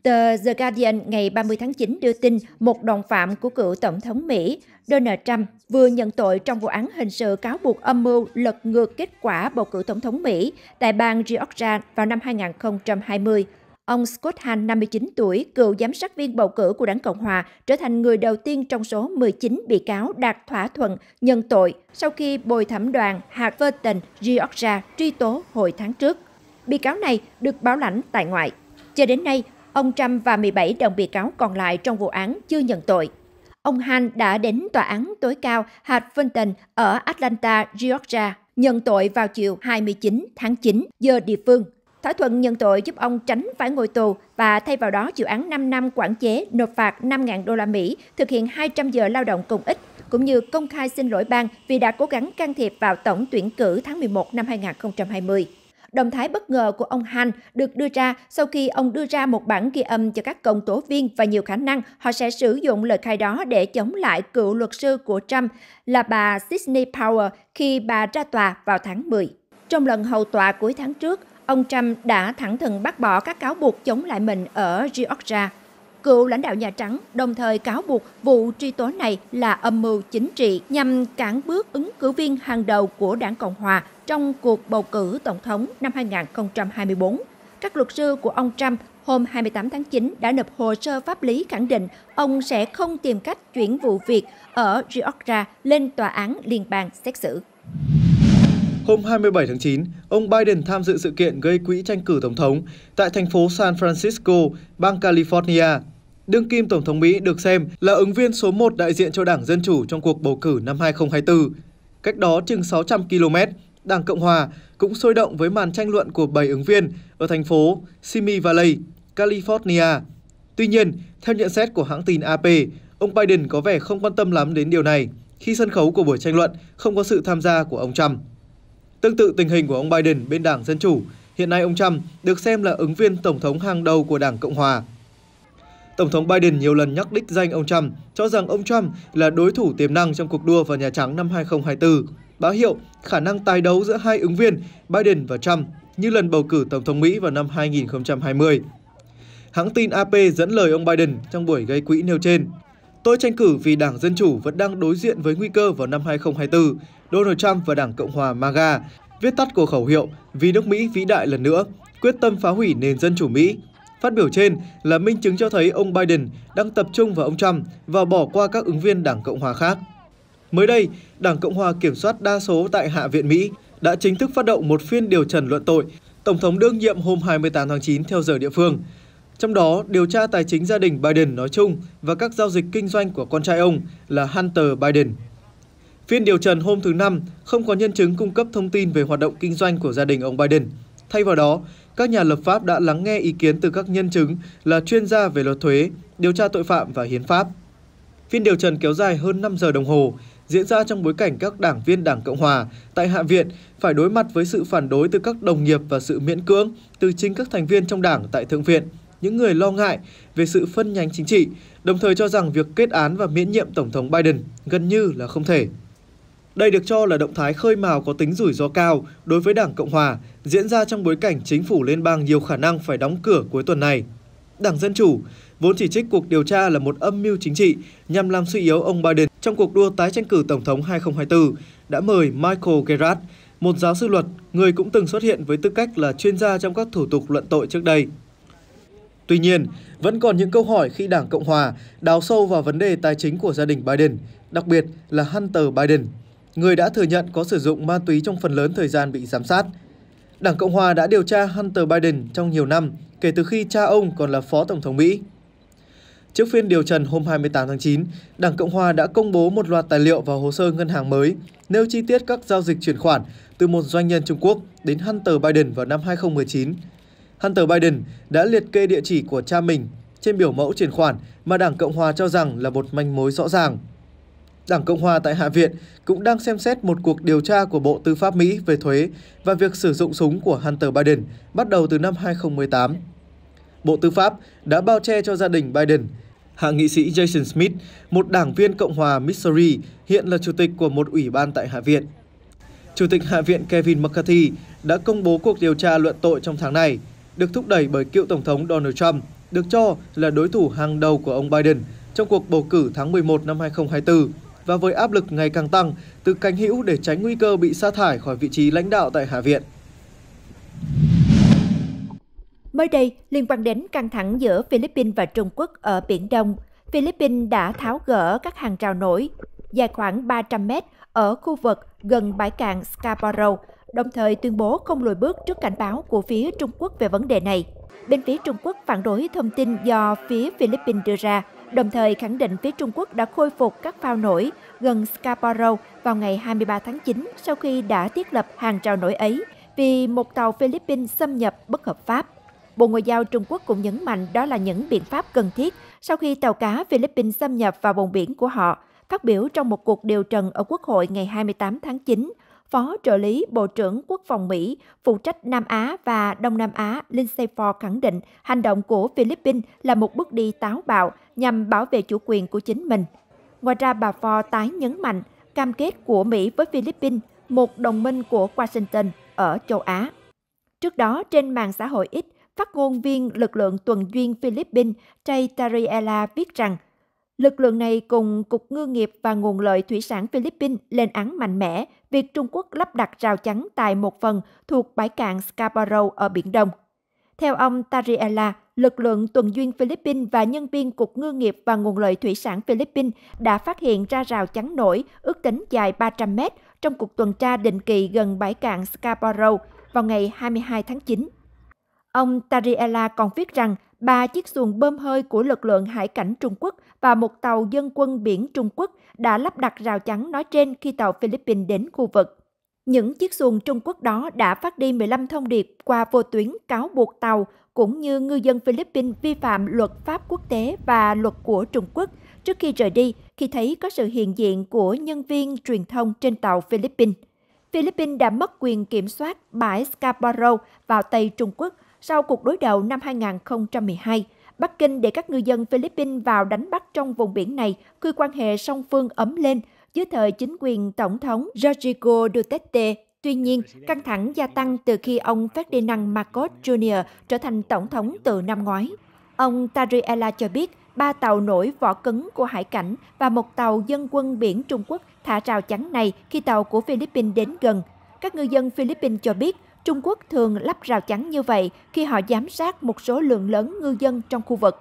Tờ The Guardian ngày 30 tháng 9 đưa tin một đồng phạm của cựu Tổng thống Mỹ Donald Trump vừa nhận tội trong vụ án hình sự cáo buộc âm mưu lật ngược kết quả bầu cử Tổng thống Mỹ tại bang Georgia vào năm 2020 ông Scott Hahn, 59 tuổi, cựu giám sát viên bầu cử của đảng Cộng Hòa, trở thành người đầu tiên trong số 19 bị cáo đạt thỏa thuận nhân tội sau khi bồi thẩm đoàn hạt Verton, Georgia truy tố hồi tháng trước. Bị cáo này được bảo lãnh tại ngoại. Cho đến nay, ông Trump và 17 đồng bị cáo còn lại trong vụ án chưa nhận tội. Ông Han đã đến tòa án tối cao hạt Fulton ở Atlanta, Georgia, nhận tội vào chiều 29 tháng 9 giờ địa phương. Thỏa thuận nhận tội giúp ông tránh phải ngồi tù và thay vào đó chịu án 5 năm quản chế, nộp phạt 5.000 đô la Mỹ, thực hiện 200 giờ lao động công ích, cũng như công khai xin lỗi bang vì đã cố gắng can thiệp vào tổng tuyển cử tháng 11 năm 2020. Động thái bất ngờ của ông Han được đưa ra sau khi ông đưa ra một bản ghi âm cho các công tố viên và nhiều khả năng họ sẽ sử dụng lời khai đó để chống lại cựu luật sư của Trump là bà Sydney Power khi bà ra tòa vào tháng 10. Trong lần hầu tòa cuối tháng trước, ông Trump đã thẳng thừng bác bỏ các cáo buộc chống lại mình ở Georgia. Cựu lãnh đạo Nhà Trắng đồng thời cáo buộc vụ truy tố này là âm mưu chính trị nhằm cản bước ứng cử viên hàng đầu của đảng Cộng Hòa trong cuộc bầu cử Tổng thống năm 2024. Các luật sư của ông Trump hôm 28 tháng 9 đã nộp hồ sơ pháp lý khẳng định ông sẽ không tìm cách chuyển vụ việc ở Georgia lên tòa án liên bang xét xử. Hôm 27 tháng 9, ông Biden tham dự sự kiện gây quỹ tranh cử tổng thống tại thành phố San Francisco, bang California. Đương kim Tổng thống Mỹ được xem là ứng viên số 1 đại diện cho Đảng Dân Chủ trong cuộc bầu cử năm 2024. Cách đó chừng 600 km, Đảng Cộng Hòa cũng sôi động với màn tranh luận của 7 ứng viên ở thành phố Simi Valley, California. Tuy nhiên, theo nhận xét của hãng tin AP, ông Biden có vẻ không quan tâm lắm đến điều này khi sân khấu của buổi tranh luận không có sự tham gia của ông Trump. Tương tự tình hình của ông Biden bên Đảng Dân Chủ, hiện nay ông Trump được xem là ứng viên tổng thống hàng đầu của Đảng Cộng Hòa. Tổng thống Biden nhiều lần nhắc đích danh ông Trump, cho rằng ông Trump là đối thủ tiềm năng trong cuộc đua vào Nhà Trắng năm 2024, báo hiệu khả năng tài đấu giữa hai ứng viên Biden và Trump như lần bầu cử Tổng thống Mỹ vào năm 2020. Hãng tin AP dẫn lời ông Biden trong buổi gây quỹ nêu trên. Tôi tranh cử vì Đảng Dân Chủ vẫn đang đối diện với nguy cơ vào năm 2024. Donald Trump và Đảng Cộng hòa MAGA viết tắt của khẩu hiệu Vì nước Mỹ vĩ đại lần nữa, quyết tâm phá hủy nền dân chủ Mỹ. Phát biểu trên là minh chứng cho thấy ông Biden đang tập trung vào ông Trump và bỏ qua các ứng viên Đảng Cộng hòa khác. Mới đây, Đảng Cộng hòa kiểm soát đa số tại Hạ viện Mỹ đã chính thức phát động một phiên điều trần luận tội Tổng thống đương nhiệm hôm 28 tháng 9 theo giờ địa phương. Trong đó, điều tra tài chính gia đình Biden nói chung và các giao dịch kinh doanh của con trai ông là Hunter Biden. Phiên điều trần hôm thứ Năm không có nhân chứng cung cấp thông tin về hoạt động kinh doanh của gia đình ông Biden. Thay vào đó, các nhà lập pháp đã lắng nghe ý kiến từ các nhân chứng là chuyên gia về luật thuế, điều tra tội phạm và hiến pháp. Phiên điều trần kéo dài hơn 5 giờ đồng hồ, diễn ra trong bối cảnh các đảng viên Đảng Cộng Hòa tại Hạ viện phải đối mặt với sự phản đối từ các đồng nghiệp và sự miễn cưỡng từ chính các thành viên trong đảng tại Thượng viện – những người lo ngại về sự phân nhánh chính trị, đồng thời cho rằng việc kết án và miễn nhiệm Tổng thống Biden gần như là không thể. Đây được cho là động thái khơi mào có tính rủi ro cao đối với Đảng Cộng Hòa, diễn ra trong bối cảnh chính phủ liên bang nhiều khả năng phải đóng cửa cuối tuần này. Đảng Dân Chủ vốn chỉ trích cuộc điều tra là một âm mưu chính trị nhằm làm suy yếu ông Biden trong cuộc đua tái tranh cử Tổng thống 2024, đã mời Michael Gerard, một giáo sư luật, người cũng từng xuất hiện với tư cách là chuyên gia trong các thủ tục luận tội trước đây, Tuy nhiên, vẫn còn những câu hỏi khi Đảng Cộng Hòa đào sâu vào vấn đề tài chính của gia đình Biden, đặc biệt là Hunter Biden, người đã thừa nhận có sử dụng ma túy trong phần lớn thời gian bị giám sát. Đảng Cộng Hòa đã điều tra Hunter Biden trong nhiều năm kể từ khi cha ông còn là Phó Tổng thống Mỹ. Trước phiên điều trần hôm 28 tháng 9, Đảng Cộng Hòa đã công bố một loạt tài liệu và hồ sơ ngân hàng mới nêu chi tiết các giao dịch chuyển khoản từ một doanh nhân Trung Quốc đến Hunter Biden vào năm 2019. Hunter Biden đã liệt kê địa chỉ của cha mình trên biểu mẫu chuyển khoản mà Đảng Cộng Hòa cho rằng là một manh mối rõ ràng. Đảng Cộng Hòa tại Hạ viện cũng đang xem xét một cuộc điều tra của Bộ Tư pháp Mỹ về thuế và việc sử dụng súng của Hunter Biden bắt đầu từ năm 2018. Bộ Tư pháp đã bao che cho gia đình Biden. Hạ nghị sĩ Jason Smith, một đảng viên Cộng hòa Missouri, hiện là chủ tịch của một ủy ban tại Hạ viện. Chủ tịch Hạ viện Kevin McCarthy đã công bố cuộc điều tra luận tội trong tháng này – được thúc đẩy bởi cựu Tổng thống Donald Trump, được cho là đối thủ hàng đầu của ông Biden trong cuộc bầu cử tháng 11 năm 2024 và với áp lực ngày càng tăng từ cánh hữu để tránh nguy cơ bị sa thải khỏi vị trí lãnh đạo tại Hạ viện. Mới đây, liên quan đến căng thẳng giữa Philippines và Trung Quốc ở Biển Đông, Philippines đã tháo gỡ các hàng rào nổi dài khoảng 300 mét ở khu vực gần bãi cạn Scarborough đồng thời tuyên bố không lùi bước trước cảnh báo của phía Trung Quốc về vấn đề này. Bên phía Trung Quốc phản đối thông tin do phía Philippines đưa ra, đồng thời khẳng định phía Trung Quốc đã khôi phục các phao nổi gần Scarborough vào ngày 23 tháng 9 sau khi đã thiết lập hàng rào nổi ấy vì một tàu Philippines xâm nhập bất hợp pháp. Bộ Ngoại giao Trung Quốc cũng nhấn mạnh đó là những biện pháp cần thiết sau khi tàu cá Philippines xâm nhập vào vùng biển của họ. Phát biểu trong một cuộc điều trần ở Quốc hội ngày 28 tháng 9, Phó trợ lý Bộ trưởng Quốc phòng Mỹ phụ trách Nam Á và Đông Nam Á Lindsay Ford khẳng định hành động của Philippines là một bước đi táo bạo nhằm bảo vệ chủ quyền của chính mình. Ngoài ra, bà Ford tái nhấn mạnh cam kết của Mỹ với Philippines, một đồng minh của Washington ở châu Á. Trước đó, trên mạng xã hội X, phát ngôn viên lực lượng tuần duyên Philippines Chay Tariela viết rằng lực lượng này cùng Cục Ngư nghiệp và Nguồn lợi Thủy sản Philippines lên án mạnh mẽ việc Trung Quốc lắp đặt rào chắn tại một phần thuộc bãi cạn Scarborough ở Biển Đông. Theo ông Tariela, lực lượng tuần duyên Philippines và nhân viên Cục Ngư nghiệp và Nguồn lợi Thủy sản Philippines đã phát hiện ra rào chắn nổi ước tính dài 300 mét trong cuộc tuần tra định kỳ gần bãi cạn Scarborough vào ngày 22 tháng 9. Ông Tariela còn viết rằng ba chiếc xuồng bơm hơi của lực lượng hải cảnh Trung Quốc và một tàu dân quân biển Trung Quốc đã lắp đặt rào chắn nói trên khi tàu Philippines đến khu vực. Những chiếc xuồng Trung Quốc đó đã phát đi 15 thông điệp qua vô tuyến cáo buộc tàu cũng như ngư dân Philippines vi phạm luật pháp quốc tế và luật của Trung Quốc trước khi rời đi khi thấy có sự hiện diện của nhân viên truyền thông trên tàu Philippines. Philippines đã mất quyền kiểm soát bãi Scarborough vào Tây Trung Quốc sau cuộc đối đầu năm 2012 Bắc Kinh để các ngư dân Philippines vào đánh bắt trong vùng biển này khi quan hệ song phương ấm lên dưới thời chính quyền Tổng thống Rodrigo Duterte. Tuy nhiên, căng thẳng gia tăng từ khi ông Ferdinand Marcos Jr. trở thành tổng thống từ năm ngoái. Ông Tariela cho biết, ba tàu nổi vỏ cứng của hải cảnh và một tàu dân quân biển Trung Quốc thả rào chắn này khi tàu của Philippines đến gần. Các ngư dân Philippines cho biết Trung Quốc thường lắp rào chắn như vậy khi họ giám sát một số lượng lớn ngư dân trong khu vực.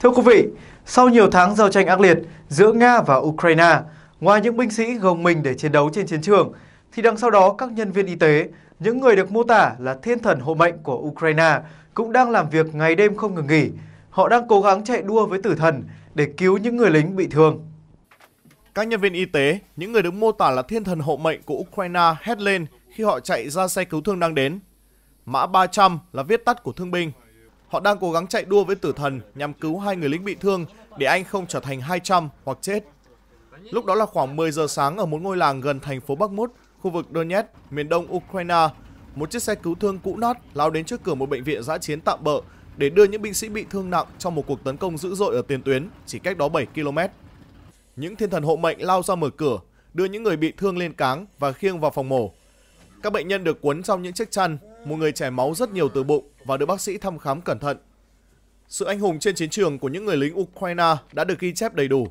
Thưa quý vị, sau nhiều tháng giao tranh ác liệt giữa Nga và Ukraine, ngoài những binh sĩ gồng mình để chiến đấu trên chiến trường, thì đằng sau đó các nhân viên y tế, những người được mô tả là thiên thần hộ mệnh của Ukraine, cũng đang làm việc ngày đêm không ngừng nghỉ. Họ đang cố gắng chạy đua với tử thần để cứu những người lính bị thương. Các nhân viên y tế, những người được mô tả là thiên thần hộ mệnh của Ukraine hét lên khi họ chạy ra xe cứu thương đang đến. Mã 300 là viết tắt của thương binh. Họ đang cố gắng chạy đua với tử thần nhằm cứu hai người lính bị thương để anh không trở thành 200 hoặc chết. Lúc đó là khoảng 10 giờ sáng ở một ngôi làng gần thành phố Bakhmut, khu vực Donetsk, miền đông Ukraine. Một chiếc xe cứu thương cũ nát lao đến trước cửa một bệnh viện giã chiến tạm bợ để đưa những binh sĩ bị thương nặng trong một cuộc tấn công dữ dội ở tiền tuyến chỉ cách đó 7 km. Những thiên thần hộ mệnh lao ra mở cửa, đưa những người bị thương lên cáng và khiêng vào phòng mổ. Các bệnh nhân được cuốn trong những chiếc chăn, một người chảy máu rất nhiều từ bụng và được bác sĩ thăm khám cẩn thận. Sự anh hùng trên chiến trường của những người lính Ukraine đã được ghi chép đầy đủ.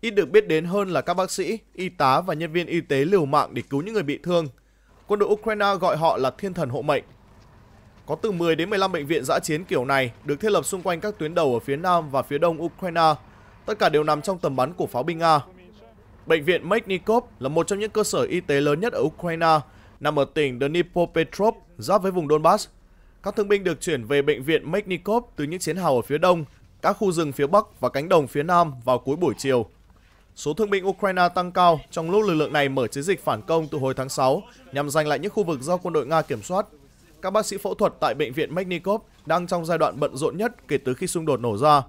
Ít được biết đến hơn là các bác sĩ, y tá và nhân viên y tế liều mạng để cứu những người bị thương. Quân đội Ukraine gọi họ là thiên thần hộ mệnh. Có từ 10 đến 15 bệnh viện giã chiến kiểu này được thiết lập xung quanh các tuyến đầu ở phía nam và phía đông Ukraine Tất cả đều nằm trong tầm bắn của pháo binh Nga. Bệnh viện Mechnikov là một trong những cơ sở y tế lớn nhất ở Ukraine, nằm ở tỉnh Dnipropetrovsk, giáp với vùng Donbass. Các thương binh được chuyển về bệnh viện Mechnikov từ những chiến hào ở phía đông, các khu rừng phía bắc và cánh đồng phía nam vào cuối buổi chiều. Số thương binh Ukraine tăng cao trong lúc lực lượng này mở chiến dịch phản công từ hồi tháng 6 nhằm giành lại những khu vực do quân đội Nga kiểm soát. Các bác sĩ phẫu thuật tại bệnh viện Mechnikov đang trong giai đoạn bận rộn nhất kể từ khi xung đột nổ ra.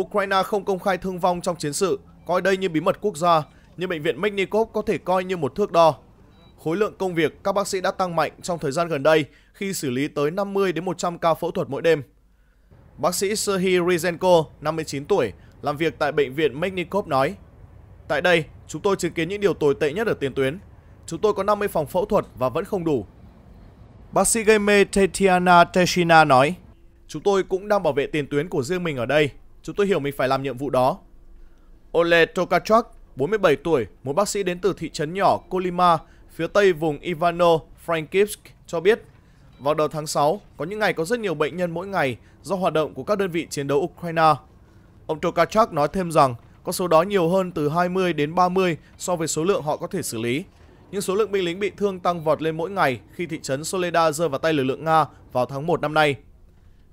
Ukraine không công khai thương vong trong chiến sự, coi đây như bí mật quốc gia, nhưng bệnh viện Mechnikov có thể coi như một thước đo. Khối lượng công việc các bác sĩ đã tăng mạnh trong thời gian gần đây khi xử lý tới 50 đến 100 ca phẫu thuật mỗi đêm. Bác sĩ Serhiy Ryzenko, 59 tuổi, làm việc tại bệnh viện Mechnikov nói: "Tại đây, chúng tôi chứng kiến những điều tồi tệ nhất ở tiền tuyến. Chúng tôi có 50 phòng phẫu thuật và vẫn không đủ." Bác sĩ Game Tetiana Teshina nói: "Chúng tôi cũng đang bảo vệ tiền tuyến của riêng mình ở đây." Chúng tôi hiểu mình phải làm nhiệm vụ đó. Ole Tokachuk, 47 tuổi, một bác sĩ đến từ thị trấn nhỏ Kolima, phía tây vùng Ivano, Frankivsk cho biết vào đầu tháng 6, có những ngày có rất nhiều bệnh nhân mỗi ngày do hoạt động của các đơn vị chiến đấu Ukraine. Ông Tokachuk nói thêm rằng con số đó nhiều hơn từ 20 đến 30 so với số lượng họ có thể xử lý. Nhưng số lượng binh lính bị thương tăng vọt lên mỗi ngày khi thị trấn Soleda rơi vào tay lực lượng Nga vào tháng 1 năm nay.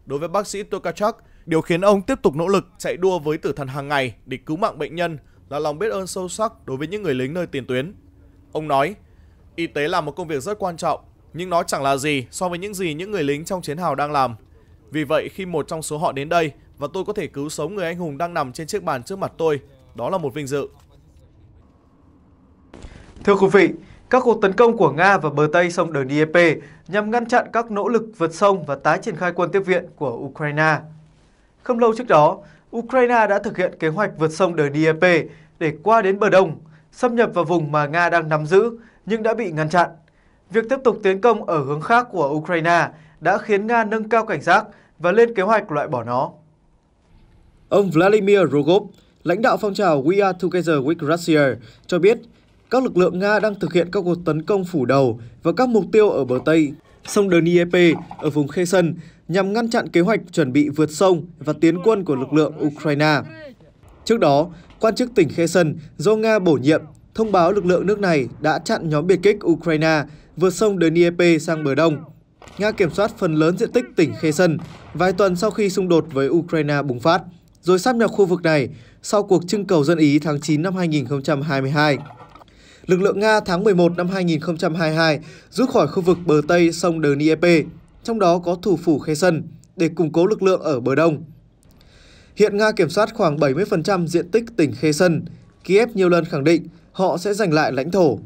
Đối với bác sĩ Tokachuk, Điều khiến ông tiếp tục nỗ lực chạy đua với tử thần hàng ngày để cứu mạng bệnh nhân là lòng biết ơn sâu sắc đối với những người lính nơi tiền tuyến. Ông nói, y tế là một công việc rất quan trọng, nhưng nó chẳng là gì so với những gì những người lính trong chiến hào đang làm. Vì vậy khi một trong số họ đến đây và tôi có thể cứu sống người anh hùng đang nằm trên chiếc bàn trước mặt tôi, đó là một vinh dự. Thưa quý vị, các cuộc tấn công của Nga và bờ Tây sông Dnieper nhằm ngăn chặn các nỗ lực vượt sông và tái triển khai quân tiếp viện của Ukraine. Không lâu trước đó, Ukraine đã thực hiện kế hoạch vượt sông đời Dnieper để qua đến bờ Đông, xâm nhập vào vùng mà Nga đang nắm giữ nhưng đã bị ngăn chặn. Việc tiếp tục tiến công ở hướng khác của Ukraine đã khiến Nga nâng cao cảnh giác và lên kế hoạch loại bỏ nó. Ông Vladimir Rogov, lãnh đạo phong trào We Are Together with Russia, cho biết các lực lượng Nga đang thực hiện các cuộc tấn công phủ đầu vào các mục tiêu ở bờ Tây sông Dnieper ở vùng Kherson nhằm ngăn chặn kế hoạch chuẩn bị vượt sông và tiến quân của lực lượng Ukraine. Trước đó, quan chức tỉnh Kherson do Nga bổ nhiệm thông báo lực lượng nước này đã chặn nhóm biệt kích Ukraine vượt sông Dnieper sang bờ đông. Nga kiểm soát phần lớn diện tích tỉnh Kherson vài tuần sau khi xung đột với Ukraine bùng phát, rồi sáp nhập khu vực này sau cuộc trưng cầu dân Ý tháng 9 năm 2022 lực lượng Nga tháng 11 năm 2022 rút khỏi khu vực bờ Tây sông Dnieper, trong đó có thủ phủ Kherson, để củng cố lực lượng ở bờ Đông. Hiện Nga kiểm soát khoảng 70% diện tích tỉnh Kherson. Kiev nhiều lần khẳng định họ sẽ giành lại lãnh thổ.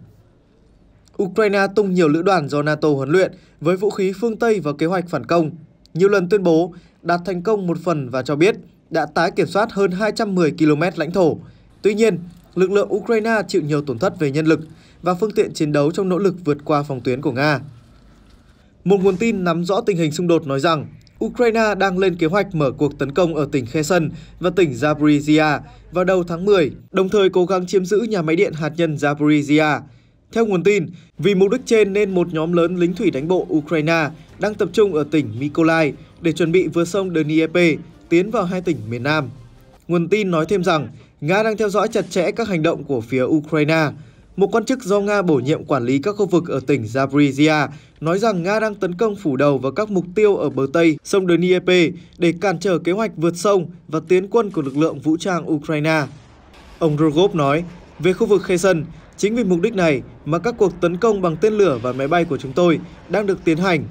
Ukraine tung nhiều lữ đoàn do NATO huấn luyện với vũ khí phương Tây và kế hoạch phản công. Nhiều lần tuyên bố đạt thành công một phần và cho biết đã tái kiểm soát hơn 210 km lãnh thổ. Tuy nhiên, lực lượng Ukraine chịu nhiều tổn thất về nhân lực và phương tiện chiến đấu trong nỗ lực vượt qua phòng tuyến của Nga. Một nguồn tin nắm rõ tình hình xung đột nói rằng Ukraine đang lên kế hoạch mở cuộc tấn công ở tỉnh Kherson và tỉnh Zaporizhia vào đầu tháng 10, đồng thời cố gắng chiếm giữ nhà máy điện hạt nhân Zaporizhia. Theo nguồn tin, vì mục đích trên nên một nhóm lớn lính thủy đánh bộ Ukraine đang tập trung ở tỉnh Mykolaiv để chuẩn bị vượt sông Dnieper tiến vào hai tỉnh miền Nam. Nguồn tin nói thêm rằng Nga đang theo dõi chặt chẽ các hành động của phía Ukraine. Một quan chức do Nga bổ nhiệm quản lý các khu vực ở tỉnh Zaporizhia nói rằng Nga đang tấn công phủ đầu vào các mục tiêu ở bờ Tây, sông Dnieper để cản trở kế hoạch vượt sông và tiến quân của lực lượng vũ trang Ukraine. Ông Rogov nói, về khu vực Kherson, chính vì mục đích này mà các cuộc tấn công bằng tên lửa và máy bay của chúng tôi đang được tiến hành.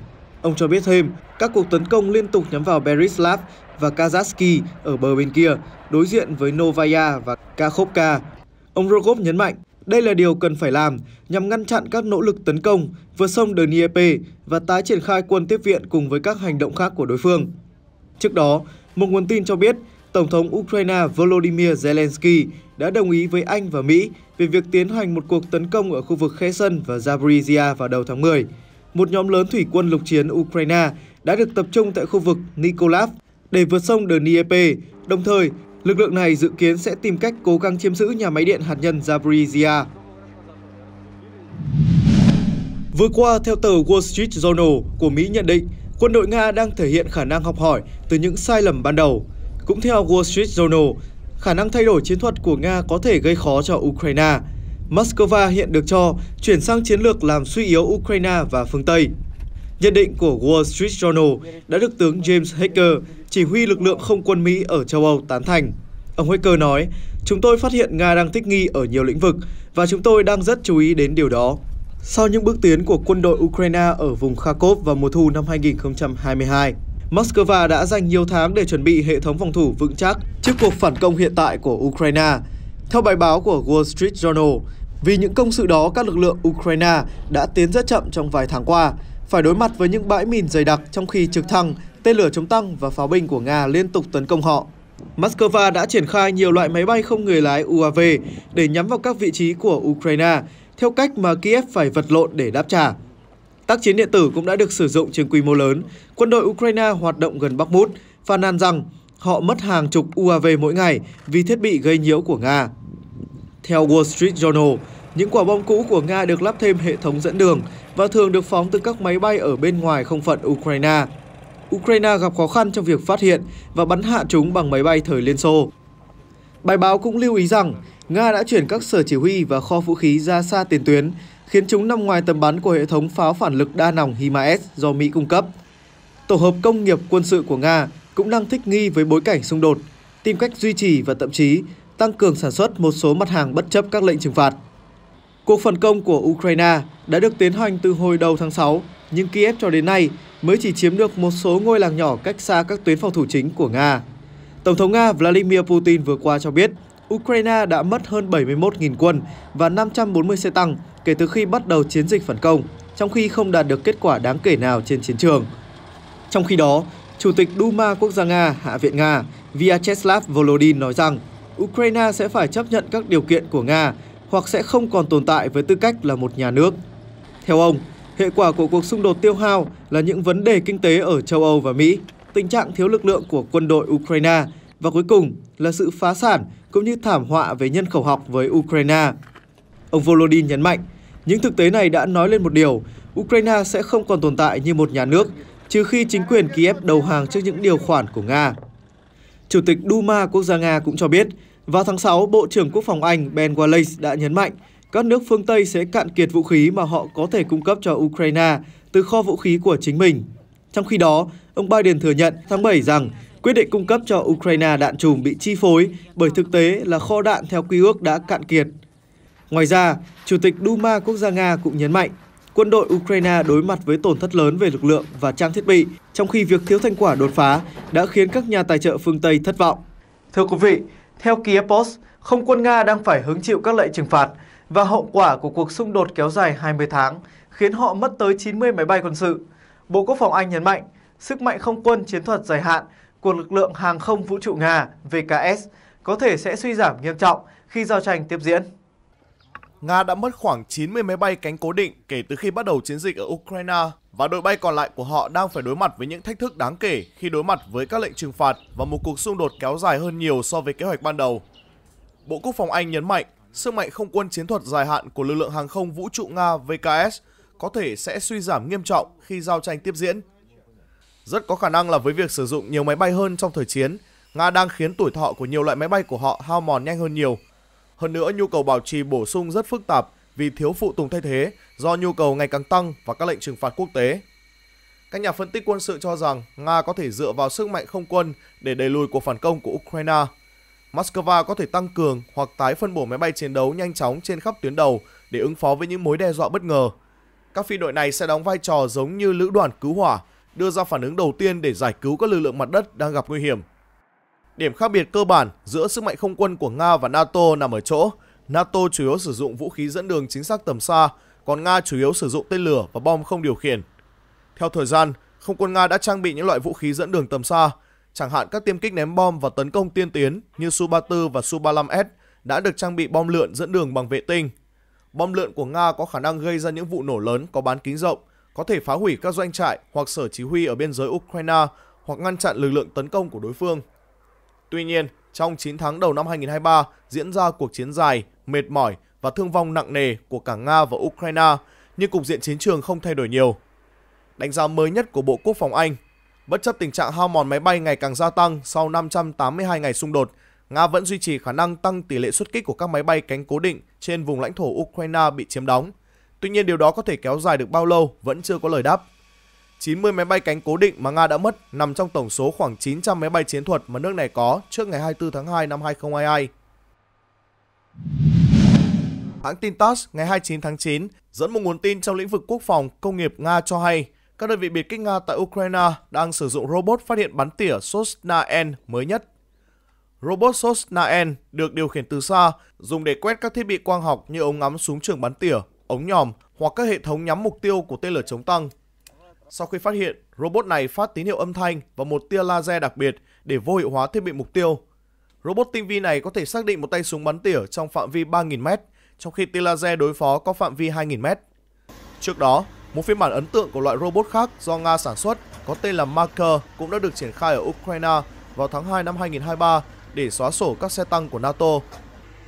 Ông cho biết thêm, các cuộc tấn công liên tục nhắm vào Berislav và Kazaski ở bờ bên kia, đối diện với Novaya và Kakhovka. Ông Rogov nhấn mạnh, đây là điều cần phải làm nhằm ngăn chặn các nỗ lực tấn công vượt sông Dnieper và tái triển khai quân tiếp viện cùng với các hành động khác của đối phương. Trước đó, một nguồn tin cho biết Tổng thống Ukraine Volodymyr Zelensky đã đồng ý với Anh và Mỹ về việc tiến hành một cuộc tấn công ở khu vực Kherson và Zaporizhia vào đầu tháng 10. Một nhóm lớn thủy quân lục chiến Ukraine đã được tập trung tại khu vực Nikolaev để vượt sông Dnieper. Đồng thời, lực lượng này dự kiến sẽ tìm cách cố gắng chiếm giữ nhà máy điện hạt nhân Zaporizhia. Vừa qua, theo tờ Wall Street Journal của Mỹ nhận định, quân đội Nga đang thể hiện khả năng học hỏi từ những sai lầm ban đầu. Cũng theo Wall Street Journal, khả năng thay đổi chiến thuật của Nga có thể gây khó cho Ukraine. Moscow hiện được cho chuyển sang chiến lược làm suy yếu Ukraine và phương Tây. Nhận định của Wall Street Journal đã được tướng James Hacker, chỉ huy lực lượng không quân Mỹ ở châu Âu tán thành. Ông Hoecker nói, chúng tôi phát hiện Nga đang thích nghi ở nhiều lĩnh vực và chúng tôi đang rất chú ý đến điều đó. Sau những bước tiến của quân đội Ukraine ở vùng Kharkov vào mùa thu năm 2022, Moscow đã dành nhiều tháng để chuẩn bị hệ thống phòng thủ vững chắc trước cuộc phản công hiện tại của Ukraine. Theo bài báo của Wall Street Journal, vì những công sự đó, các lực lượng Ukraine đã tiến rất chậm trong vài tháng qua, phải đối mặt với những bãi mìn dày đặc trong khi trực thăng tên lửa chống tăng và pháo binh của Nga liên tục tấn công họ. Moscow đã triển khai nhiều loại máy bay không người lái UAV để nhắm vào các vị trí của Ukraine, theo cách mà Kiev phải vật lộn để đáp trả. Tác chiến điện tử cũng đã được sử dụng trên quy mô lớn. Quân đội Ukraine hoạt động gần Bắc Mút, phàn nàn rằng họ mất hàng chục UAV mỗi ngày vì thiết bị gây nhiễu của Nga. Theo Wall Street Journal, những quả bom cũ của Nga được lắp thêm hệ thống dẫn đường và thường được phóng từ các máy bay ở bên ngoài không phận Ukraine. Ukraine gặp khó khăn trong việc phát hiện và bắn hạ chúng bằng máy bay thời Liên Xô. Bài báo cũng lưu ý rằng Nga đã chuyển các sở chỉ huy và kho vũ khí ra xa tiền tuyến, khiến chúng nằm ngoài tầm bắn của hệ thống pháo phản lực đa nòng HIMARS do Mỹ cung cấp. Tổ hợp công nghiệp quân sự của Nga cũng đang thích nghi với bối cảnh xung đột, tìm cách duy trì và thậm chí tăng cường sản xuất một số mặt hàng bất chấp các lệnh trừng phạt. Cuộc phản công của Ukraine đã được tiến hành từ hồi đầu tháng 6, nhưng Kiev cho đến nay mới chỉ chiếm được một số ngôi làng nhỏ cách xa các tuyến phòng thủ chính của Nga. Tổng thống Nga Vladimir Putin vừa qua cho biết, Ukraine đã mất hơn 71.000 quân và 540 xe tăng kể từ khi bắt đầu chiến dịch phản công, trong khi không đạt được kết quả đáng kể nào trên chiến trường. Trong khi đó, Chủ tịch Duma Quốc gia Nga, Hạ viện Nga Vyacheslav Volodin nói rằng Ukraine sẽ phải chấp nhận các điều kiện của Nga hoặc sẽ không còn tồn tại với tư cách là một nhà nước. Theo ông, Hệ quả của cuộc xung đột tiêu hao là những vấn đề kinh tế ở châu Âu và Mỹ, tình trạng thiếu lực lượng của quân đội Ukraine và cuối cùng là sự phá sản cũng như thảm họa về nhân khẩu học với Ukraine. Ông Volodin nhấn mạnh, những thực tế này đã nói lên một điều, Ukraine sẽ không còn tồn tại như một nhà nước, trừ khi chính quyền Kiev đầu hàng trước những điều khoản của Nga. Chủ tịch Duma quốc gia Nga cũng cho biết, vào tháng 6, Bộ trưởng Quốc phòng Anh Ben Wallace đã nhấn mạnh các nước phương Tây sẽ cạn kiệt vũ khí mà họ có thể cung cấp cho Ukraine từ kho vũ khí của chính mình. Trong khi đó, ông Biden thừa nhận tháng 7 rằng quyết định cung cấp cho Ukraine đạn trùm bị chi phối bởi thực tế là kho đạn theo quy ước đã cạn kiệt. Ngoài ra, Chủ tịch Duma Quốc gia Nga cũng nhấn mạnh quân đội Ukraine đối mặt với tổn thất lớn về lực lượng và trang thiết bị, trong khi việc thiếu thành quả đột phá đã khiến các nhà tài trợ phương Tây thất vọng. Thưa quý vị, theo Kiev Post, không quân Nga đang phải hứng chịu các lệnh trừng phạt – và hậu quả của cuộc xung đột kéo dài 20 tháng, khiến họ mất tới 90 máy bay quân sự. Bộ Quốc phòng Anh nhấn mạnh, sức mạnh không quân chiến thuật dài hạn của lực lượng hàng không vũ trụ Nga VKS có thể sẽ suy giảm nghiêm trọng khi giao tranh tiếp diễn. Nga đã mất khoảng 90 máy bay cánh cố định kể từ khi bắt đầu chiến dịch ở Ukraine và đội bay còn lại của họ đang phải đối mặt với những thách thức đáng kể khi đối mặt với các lệnh trừng phạt và một cuộc xung đột kéo dài hơn nhiều so với kế hoạch ban đầu. Bộ Quốc phòng Anh nhấn mạnh sức mạnh không quân chiến thuật dài hạn của lực lượng hàng không vũ trụ Nga VKS có thể sẽ suy giảm nghiêm trọng khi giao tranh tiếp diễn. Rất có khả năng là với việc sử dụng nhiều máy bay hơn trong thời chiến, Nga đang khiến tuổi thọ của nhiều loại máy bay của họ hao mòn nhanh hơn nhiều. Hơn nữa, nhu cầu bảo trì bổ sung rất phức tạp vì thiếu phụ tùng thay thế do nhu cầu ngày càng tăng và các lệnh trừng phạt quốc tế. Các nhà phân tích quân sự cho rằng Nga có thể dựa vào sức mạnh không quân để đẩy lùi cuộc phản công của Ukraine Moscow có thể tăng cường hoặc tái phân bổ máy bay chiến đấu nhanh chóng trên khắp tuyến đầu để ứng phó với những mối đe dọa bất ngờ. Các phi đội này sẽ đóng vai trò giống như lữ đoàn cứu hỏa, đưa ra phản ứng đầu tiên để giải cứu các lực lượng mặt đất đang gặp nguy hiểm. Điểm khác biệt cơ bản giữa sức mạnh không quân của Nga và NATO nằm ở chỗ NATO chủ yếu sử dụng vũ khí dẫn đường chính xác tầm xa, còn Nga chủ yếu sử dụng tên lửa và bom không điều khiển. Theo thời gian, không quân Nga đã trang bị những loại vũ khí dẫn đường tầm xa, Chẳng hạn các tiêm kích ném bom và tấn công tiên tiến như Su-34 và Su-35S đã được trang bị bom lượn dẫn đường bằng vệ tinh. Bom lượn của Nga có khả năng gây ra những vụ nổ lớn có bán kính rộng, có thể phá hủy các doanh trại hoặc sở chỉ huy ở biên giới Ukraine hoặc ngăn chặn lực lượng tấn công của đối phương. Tuy nhiên, trong 9 tháng đầu năm 2023 diễn ra cuộc chiến dài, mệt mỏi và thương vong nặng nề của cả Nga và Ukraine, nhưng cục diện chiến trường không thay đổi nhiều. Đánh giá mới nhất của Bộ Quốc phòng Anh Bất chấp tình trạng hao mòn máy bay ngày càng gia tăng sau 582 ngày xung đột, Nga vẫn duy trì khả năng tăng tỷ lệ xuất kích của các máy bay cánh cố định trên vùng lãnh thổ Ukraine bị chiếm đóng. Tuy nhiên điều đó có thể kéo dài được bao lâu vẫn chưa có lời đáp. 90 máy bay cánh cố định mà Nga đã mất nằm trong tổng số khoảng 900 máy bay chiến thuật mà nước này có trước ngày 24 tháng 2 năm 2022. Hãng tin TASS ngày 29 tháng 9 dẫn một nguồn tin trong lĩnh vực quốc phòng công nghiệp Nga cho hay các đơn vị biệt kích Nga tại Ukraine đang sử dụng robot phát hiện bắn tỉa Sosna-N mới nhất. Robot Sosna-N được điều khiển từ xa, dùng để quét các thiết bị quang học như ống ngắm súng trường bắn tỉa, ống nhòm hoặc các hệ thống nhắm mục tiêu của tên lửa chống tăng. Sau khi phát hiện, robot này phát tín hiệu âm thanh và một tia laser đặc biệt để vô hiệu hóa thiết bị mục tiêu. Robot tinh vi này có thể xác định một tay súng bắn tỉa trong phạm vi 3.000m, trong khi tia laser đối phó có phạm vi 2.000m. Trước đó, một phiên bản ấn tượng của loại robot khác do Nga sản xuất có tên là Marker cũng đã được triển khai ở Ukraine vào tháng 2 năm 2023 để xóa sổ các xe tăng của NATO.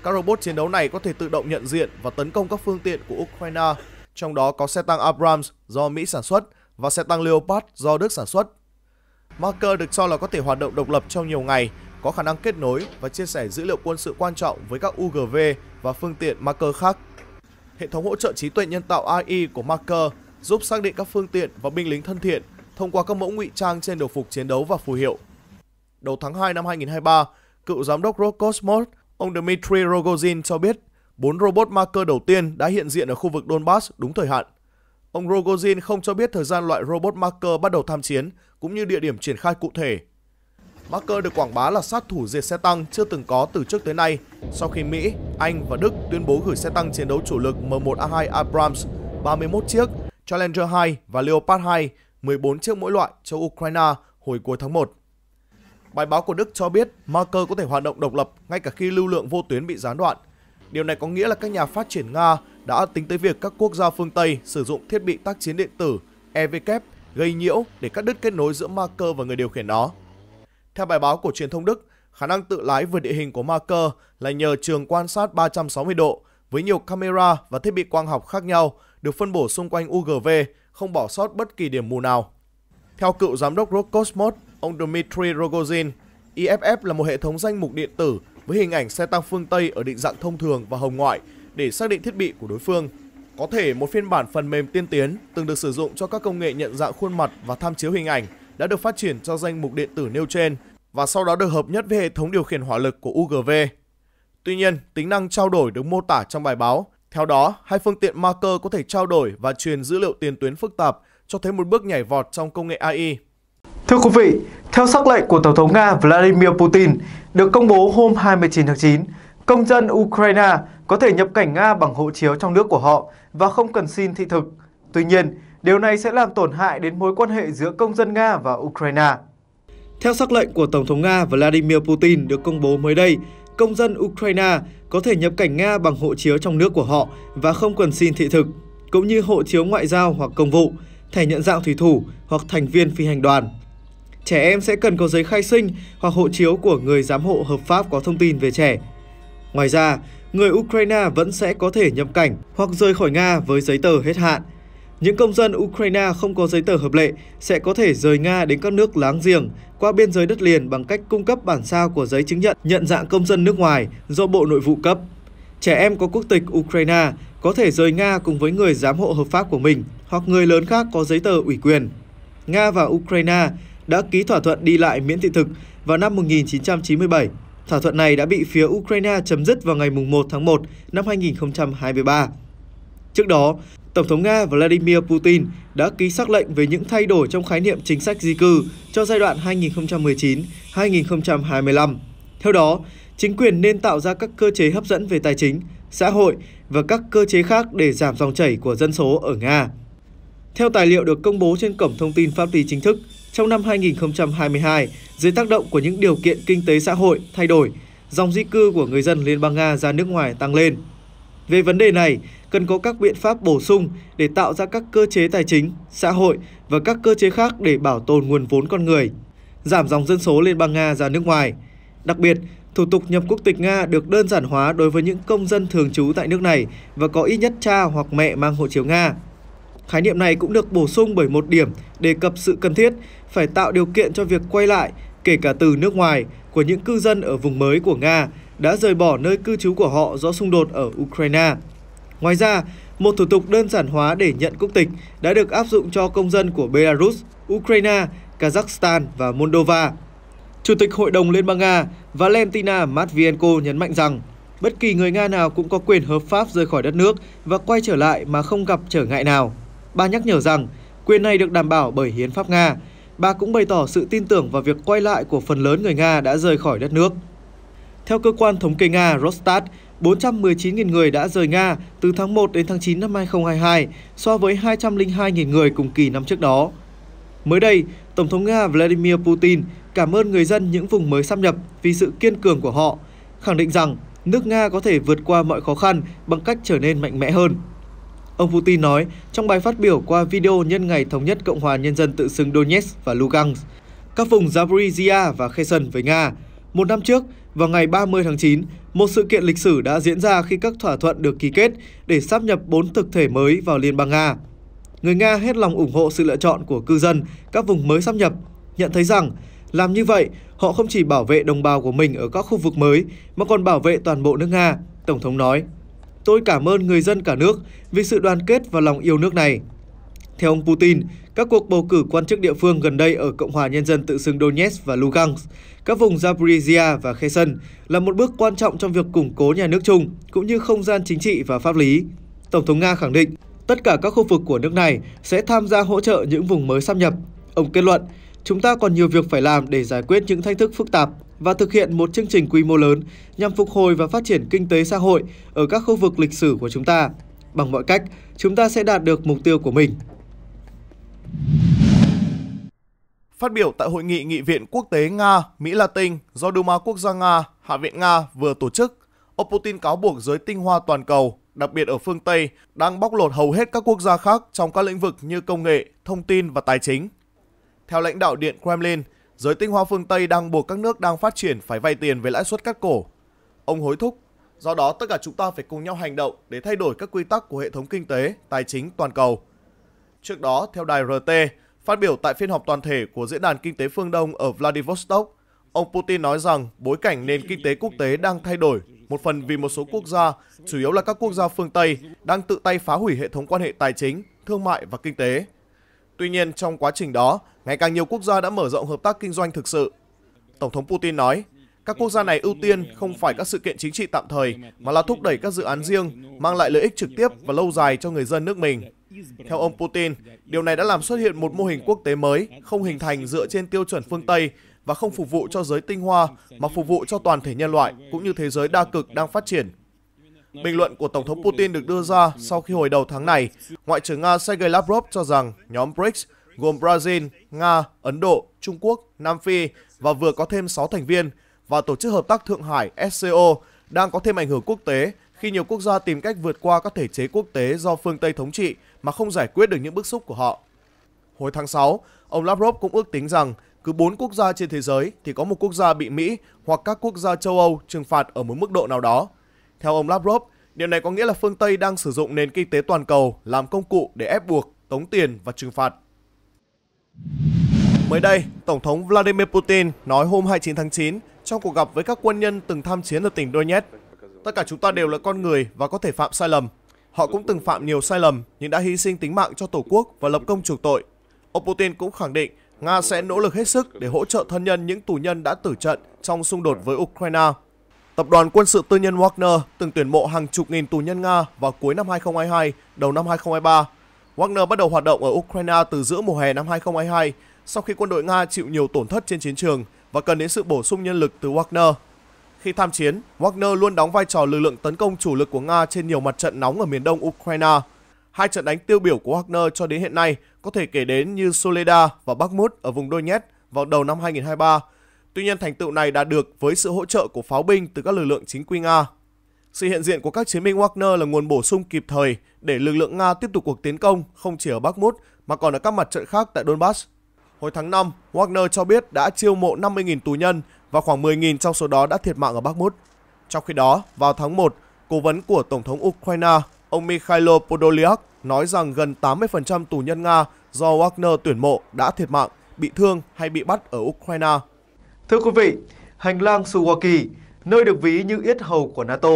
Các robot chiến đấu này có thể tự động nhận diện và tấn công các phương tiện của Ukraine, trong đó có xe tăng Abrams do Mỹ sản xuất và xe tăng Leopard do Đức sản xuất. Marker được cho là có thể hoạt động độc lập trong nhiều ngày, có khả năng kết nối và chia sẻ dữ liệu quân sự quan trọng với các UGV và phương tiện Marker khác. Hệ thống hỗ trợ trí tuệ nhân tạo AI của Marker giúp xác định các phương tiện và binh lính thân thiện thông qua các mẫu ngụy trang trên đồ phục chiến đấu và phù hiệu. Đầu tháng 2 năm 2023, cựu giám đốc Roscosmos, ông Dmitry Rogozin cho biết bốn robot ma đầu tiên đã hiện diện ở khu vực Donbass đúng thời hạn. Ông Rogozin không cho biết thời gian loại robot marker bắt đầu tham chiến cũng như địa điểm triển khai cụ thể. Marker được quảng bá là sát thủ diệt xe tăng chưa từng có từ trước tới nay sau khi Mỹ, Anh và Đức tuyên bố gửi xe tăng chiến đấu chủ lực M1A2 Abrams 31 chiếc Challenger 2 và Leopard 2, 14 chiếc mỗi loại cho Ukraine hồi cuối tháng 1. Bài báo của Đức cho biết marker có thể hoạt động độc lập ngay cả khi lưu lượng vô tuyến bị gián đoạn. Điều này có nghĩa là các nhà phát triển Nga đã tính tới việc các quốc gia phương Tây sử dụng thiết bị tác chiến điện tử EVK gây nhiễu để cắt đứt kết nối giữa marker và người điều khiển nó. Theo bài báo của truyền thông Đức, khả năng tự lái vượt địa hình của marker là nhờ trường quan sát 360 độ với nhiều camera và thiết bị quang học khác nhau được phân bổ xung quanh UGV, không bỏ sót bất kỳ điểm mù nào. Theo cựu giám đốc Roscosmos, ông Dmitry Rogozin, IFF là một hệ thống danh mục điện tử với hình ảnh xe tăng phương Tây ở định dạng thông thường và hồng ngoại để xác định thiết bị của đối phương. Có thể một phiên bản phần mềm tiên tiến từng được sử dụng cho các công nghệ nhận dạng khuôn mặt và tham chiếu hình ảnh đã được phát triển cho danh mục điện tử nêu trên và sau đó được hợp nhất với hệ thống điều khiển hỏa lực của UGV. Tuy nhiên, tính năng trao đổi được mô tả trong bài báo theo đó, hai phương tiện marker có thể trao đổi và truyền dữ liệu tiền tuyến phức tạp, cho thấy một bước nhảy vọt trong công nghệ AI. Thưa quý vị, theo sắc lệnh của Tổng thống Nga Vladimir Putin được công bố hôm 29 tháng 9, công dân Ukraine có thể nhập cảnh Nga bằng hộ chiếu trong nước của họ và không cần xin thị thực. Tuy nhiên, điều này sẽ làm tổn hại đến mối quan hệ giữa công dân Nga và Ukraine. Theo sắc lệnh của Tổng thống Nga Vladimir Putin được công bố mới đây, công dân Ukraine có thể nhập cảnh Nga bằng hộ chiếu trong nước của họ và không cần xin thị thực, cũng như hộ chiếu ngoại giao hoặc công vụ, thẻ nhận dạng thủy thủ hoặc thành viên phi hành đoàn. Trẻ em sẽ cần có giấy khai sinh hoặc hộ chiếu của người giám hộ hợp pháp có thông tin về trẻ. Ngoài ra, người Ukraine vẫn sẽ có thể nhập cảnh hoặc rời khỏi Nga với giấy tờ hết hạn – những công dân Ukraine không có giấy tờ hợp lệ sẽ có thể rời Nga đến các nước láng giềng qua biên giới đất liền bằng cách cung cấp bản sao của giấy chứng nhận nhận dạng công dân nước ngoài do Bộ Nội vụ cấp. Trẻ em có quốc tịch Ukraine có thể rời Nga cùng với người giám hộ hợp pháp của mình hoặc người lớn khác có giấy tờ ủy quyền. Nga và Ukraine đã ký thỏa thuận đi lại miễn thị thực vào năm 1997. Thỏa thuận này đã bị phía Ukraine chấm dứt vào ngày 1 tháng 1 năm 2023. Trước đó, Tổng thống Nga Vladimir Putin đã ký xác lệnh về những thay đổi trong khái niệm chính sách di cư cho giai đoạn 2019-2025. Theo đó, chính quyền nên tạo ra các cơ chế hấp dẫn về tài chính, xã hội và các cơ chế khác để giảm dòng chảy của dân số ở Nga. Theo tài liệu được công bố trên Cổng Thông tin Pháp lý Chính thức, trong năm 2022, dưới tác động của những điều kiện kinh tế xã hội thay đổi, dòng di cư của người dân Liên bang Nga ra nước ngoài tăng lên. Về vấn đề này, cần có các biện pháp bổ sung để tạo ra các cơ chế tài chính, xã hội và các cơ chế khác để bảo tồn nguồn vốn con người, giảm dòng dân số Liên bang Nga ra nước ngoài. Đặc biệt, thủ tục nhập quốc tịch Nga được đơn giản hóa đối với những công dân thường trú tại nước này và có ít nhất cha hoặc mẹ mang hộ chiếu Nga. Khái niệm này cũng được bổ sung bởi một điểm đề cập sự cần thiết phải tạo điều kiện cho việc quay lại, kể cả từ nước ngoài, của những cư dân ở vùng mới của Nga đã rời bỏ nơi cư trú của họ do xung đột ở Ukraine. Ngoài ra, một thủ tục đơn giản hóa để nhận quốc tịch đã được áp dụng cho công dân của Belarus, Ukraine, Kazakhstan và Moldova. Chủ tịch Hội đồng Liên bang Nga Valentina Matvienko nhấn mạnh rằng bất kỳ người Nga nào cũng có quyền hợp pháp rời khỏi đất nước và quay trở lại mà không gặp trở ngại nào. Bà nhắc nhở rằng quyền này được đảm bảo bởi Hiến pháp Nga. Bà cũng bày tỏ sự tin tưởng vào việc quay lại của phần lớn người Nga đã rời khỏi đất nước. Theo cơ quan thống kê Nga Rostat, 419.000 người đã rời Nga từ tháng 1 đến tháng 9 năm 2022 so với 202.000 người cùng kỳ năm trước đó. Mới đây, Tổng thống Nga Vladimir Putin cảm ơn người dân những vùng mới xâm nhập vì sự kiên cường của họ, khẳng định rằng nước Nga có thể vượt qua mọi khó khăn bằng cách trở nên mạnh mẽ hơn. Ông Putin nói trong bài phát biểu qua video nhân ngày thống nhất Cộng hòa Nhân dân tự xưng Donetsk và Lugansk, các vùng Zaporizhia và Kherson với Nga. Một năm trước, vào ngày 30 tháng 9, một sự kiện lịch sử đã diễn ra khi các thỏa thuận được ký kết để sáp nhập 4 thực thể mới vào Liên bang Nga. Người Nga hết lòng ủng hộ sự lựa chọn của cư dân các vùng mới sáp nhập, nhận thấy rằng làm như vậy, họ không chỉ bảo vệ đồng bào của mình ở các khu vực mới mà còn bảo vệ toàn bộ nước Nga, Tổng thống nói. Tôi cảm ơn người dân cả nước vì sự đoàn kết và lòng yêu nước này. Theo ông Putin, các cuộc bầu cử quan chức địa phương gần đây ở Cộng hòa Nhân dân tự xưng Donetsk và Lugansk, các vùng Zaporizhia và Kherson là một bước quan trọng trong việc củng cố nhà nước chung cũng như không gian chính trị và pháp lý. Tổng thống Nga khẳng định tất cả các khu vực của nước này sẽ tham gia hỗ trợ những vùng mới sắp nhập. Ông kết luận, chúng ta còn nhiều việc phải làm để giải quyết những thách thức phức tạp và thực hiện một chương trình quy mô lớn nhằm phục hồi và phát triển kinh tế xã hội ở các khu vực lịch sử của chúng ta. Bằng mọi cách, chúng ta sẽ đạt được mục tiêu của mình. Phát biểu tại hội nghị Nghị viện Quốc tế Nga-Mỹ Latin do Duma Quốc gia Nga, Hạ viện Nga vừa tổ chức, ông Putin cáo buộc giới tinh hoa toàn cầu, đặc biệt ở phương Tây, đang bóc lột hầu hết các quốc gia khác trong các lĩnh vực như công nghệ, thông tin và tài chính. Theo lãnh đạo Điện Kremlin, giới tinh hoa phương Tây đang buộc các nước đang phát triển phải vay tiền với lãi suất cắt cổ. Ông hối thúc, do đó tất cả chúng ta phải cùng nhau hành động để thay đổi các quy tắc của hệ thống kinh tế, tài chính toàn cầu – Trước đó, theo đài RT, phát biểu tại phiên họp toàn thể của Diễn đàn Kinh tế Phương Đông ở Vladivostok, ông Putin nói rằng bối cảnh nền kinh tế quốc tế đang thay đổi, một phần vì một số quốc gia, chủ yếu là các quốc gia phương Tây, đang tự tay phá hủy hệ thống quan hệ tài chính, thương mại và kinh tế. Tuy nhiên, trong quá trình đó, ngày càng nhiều quốc gia đã mở rộng hợp tác kinh doanh thực sự. Tổng thống Putin nói, các quốc gia này ưu tiên không phải các sự kiện chính trị tạm thời, mà là thúc đẩy các dự án riêng, mang lại lợi ích trực tiếp và lâu dài cho người dân nước mình. Theo ông Putin, điều này đã làm xuất hiện một mô hình quốc tế mới, không hình thành dựa trên tiêu chuẩn phương Tây và không phục vụ cho giới tinh hoa mà phục vụ cho toàn thể nhân loại cũng như thế giới đa cực đang phát triển. Bình luận của Tổng thống Putin được đưa ra sau khi hồi đầu tháng này, Ngoại trưởng Nga Sergei Lavrov cho rằng nhóm BRICS gồm Brazil, Nga, Ấn Độ, Trung Quốc, Nam Phi và vừa có thêm 6 thành viên và Tổ chức Hợp tác Thượng Hải SCO đang có thêm ảnh hưởng quốc tế khi nhiều quốc gia tìm cách vượt qua các thể chế quốc tế do phương Tây thống trị mà không giải quyết được những bức xúc của họ. Hồi tháng 6, ông Lavrov cũng ước tính rằng cứ 4 quốc gia trên thế giới thì có một quốc gia bị Mỹ hoặc các quốc gia châu Âu trừng phạt ở một mức độ nào đó. Theo ông Lavrov, điều này có nghĩa là phương Tây đang sử dụng nền kinh tế toàn cầu làm công cụ để ép buộc, tống tiền và trừng phạt. Mới đây, Tổng thống Vladimir Putin nói hôm 29 tháng 9 trong cuộc gặp với các quân nhân từng tham chiến ở tỉnh Donetsk. Tất cả chúng ta đều là con người và có thể phạm sai lầm, Họ cũng từng phạm nhiều sai lầm nhưng đã hy sinh tính mạng cho Tổ quốc và lập công chuộc tội. Ông Putin cũng khẳng định Nga sẽ nỗ lực hết sức để hỗ trợ thân nhân những tù nhân đã tử trận trong xung đột với Ukraine. Tập đoàn quân sự tư nhân Wagner từng tuyển mộ hàng chục nghìn tù nhân Nga vào cuối năm 2022, đầu năm 2023. Wagner bắt đầu hoạt động ở Ukraine từ giữa mùa hè năm 2022 sau khi quân đội Nga chịu nhiều tổn thất trên chiến trường và cần đến sự bổ sung nhân lực từ Wagner. Khi tham chiến, Wagner luôn đóng vai trò lực lượng tấn công chủ lực của Nga trên nhiều mặt trận nóng ở miền đông Ukraine. Hai trận đánh tiêu biểu của Wagner cho đến hiện nay có thể kể đến như Soleda và Bakhmut ở vùng Donetsk vào đầu năm 2023. Tuy nhiên, thành tựu này đạt được với sự hỗ trợ của pháo binh từ các lực lượng chính quy Nga. Sự hiện diện của các chiến binh Wagner là nguồn bổ sung kịp thời để lực lượng Nga tiếp tục cuộc tiến công không chỉ ở Bakhmut mà còn ở các mặt trận khác tại Donbass. Hồi tháng 5, Wagner cho biết đã chiêu mộ 50.000 tù nhân và khoảng 10.000 trong số đó đã thiệt mạng ở Bakhmut. Trong khi đó, vào tháng 1, cố vấn của Tổng thống Ukraine, ông Mikhailo Podolyak nói rằng gần 80% tù nhân Nga do Wagner tuyển mộ đã thiệt mạng, bị thương hay bị bắt ở Ukraine. Thưa quý vị, hành lang Suwaki, nơi được ví như yết hầu của NATO.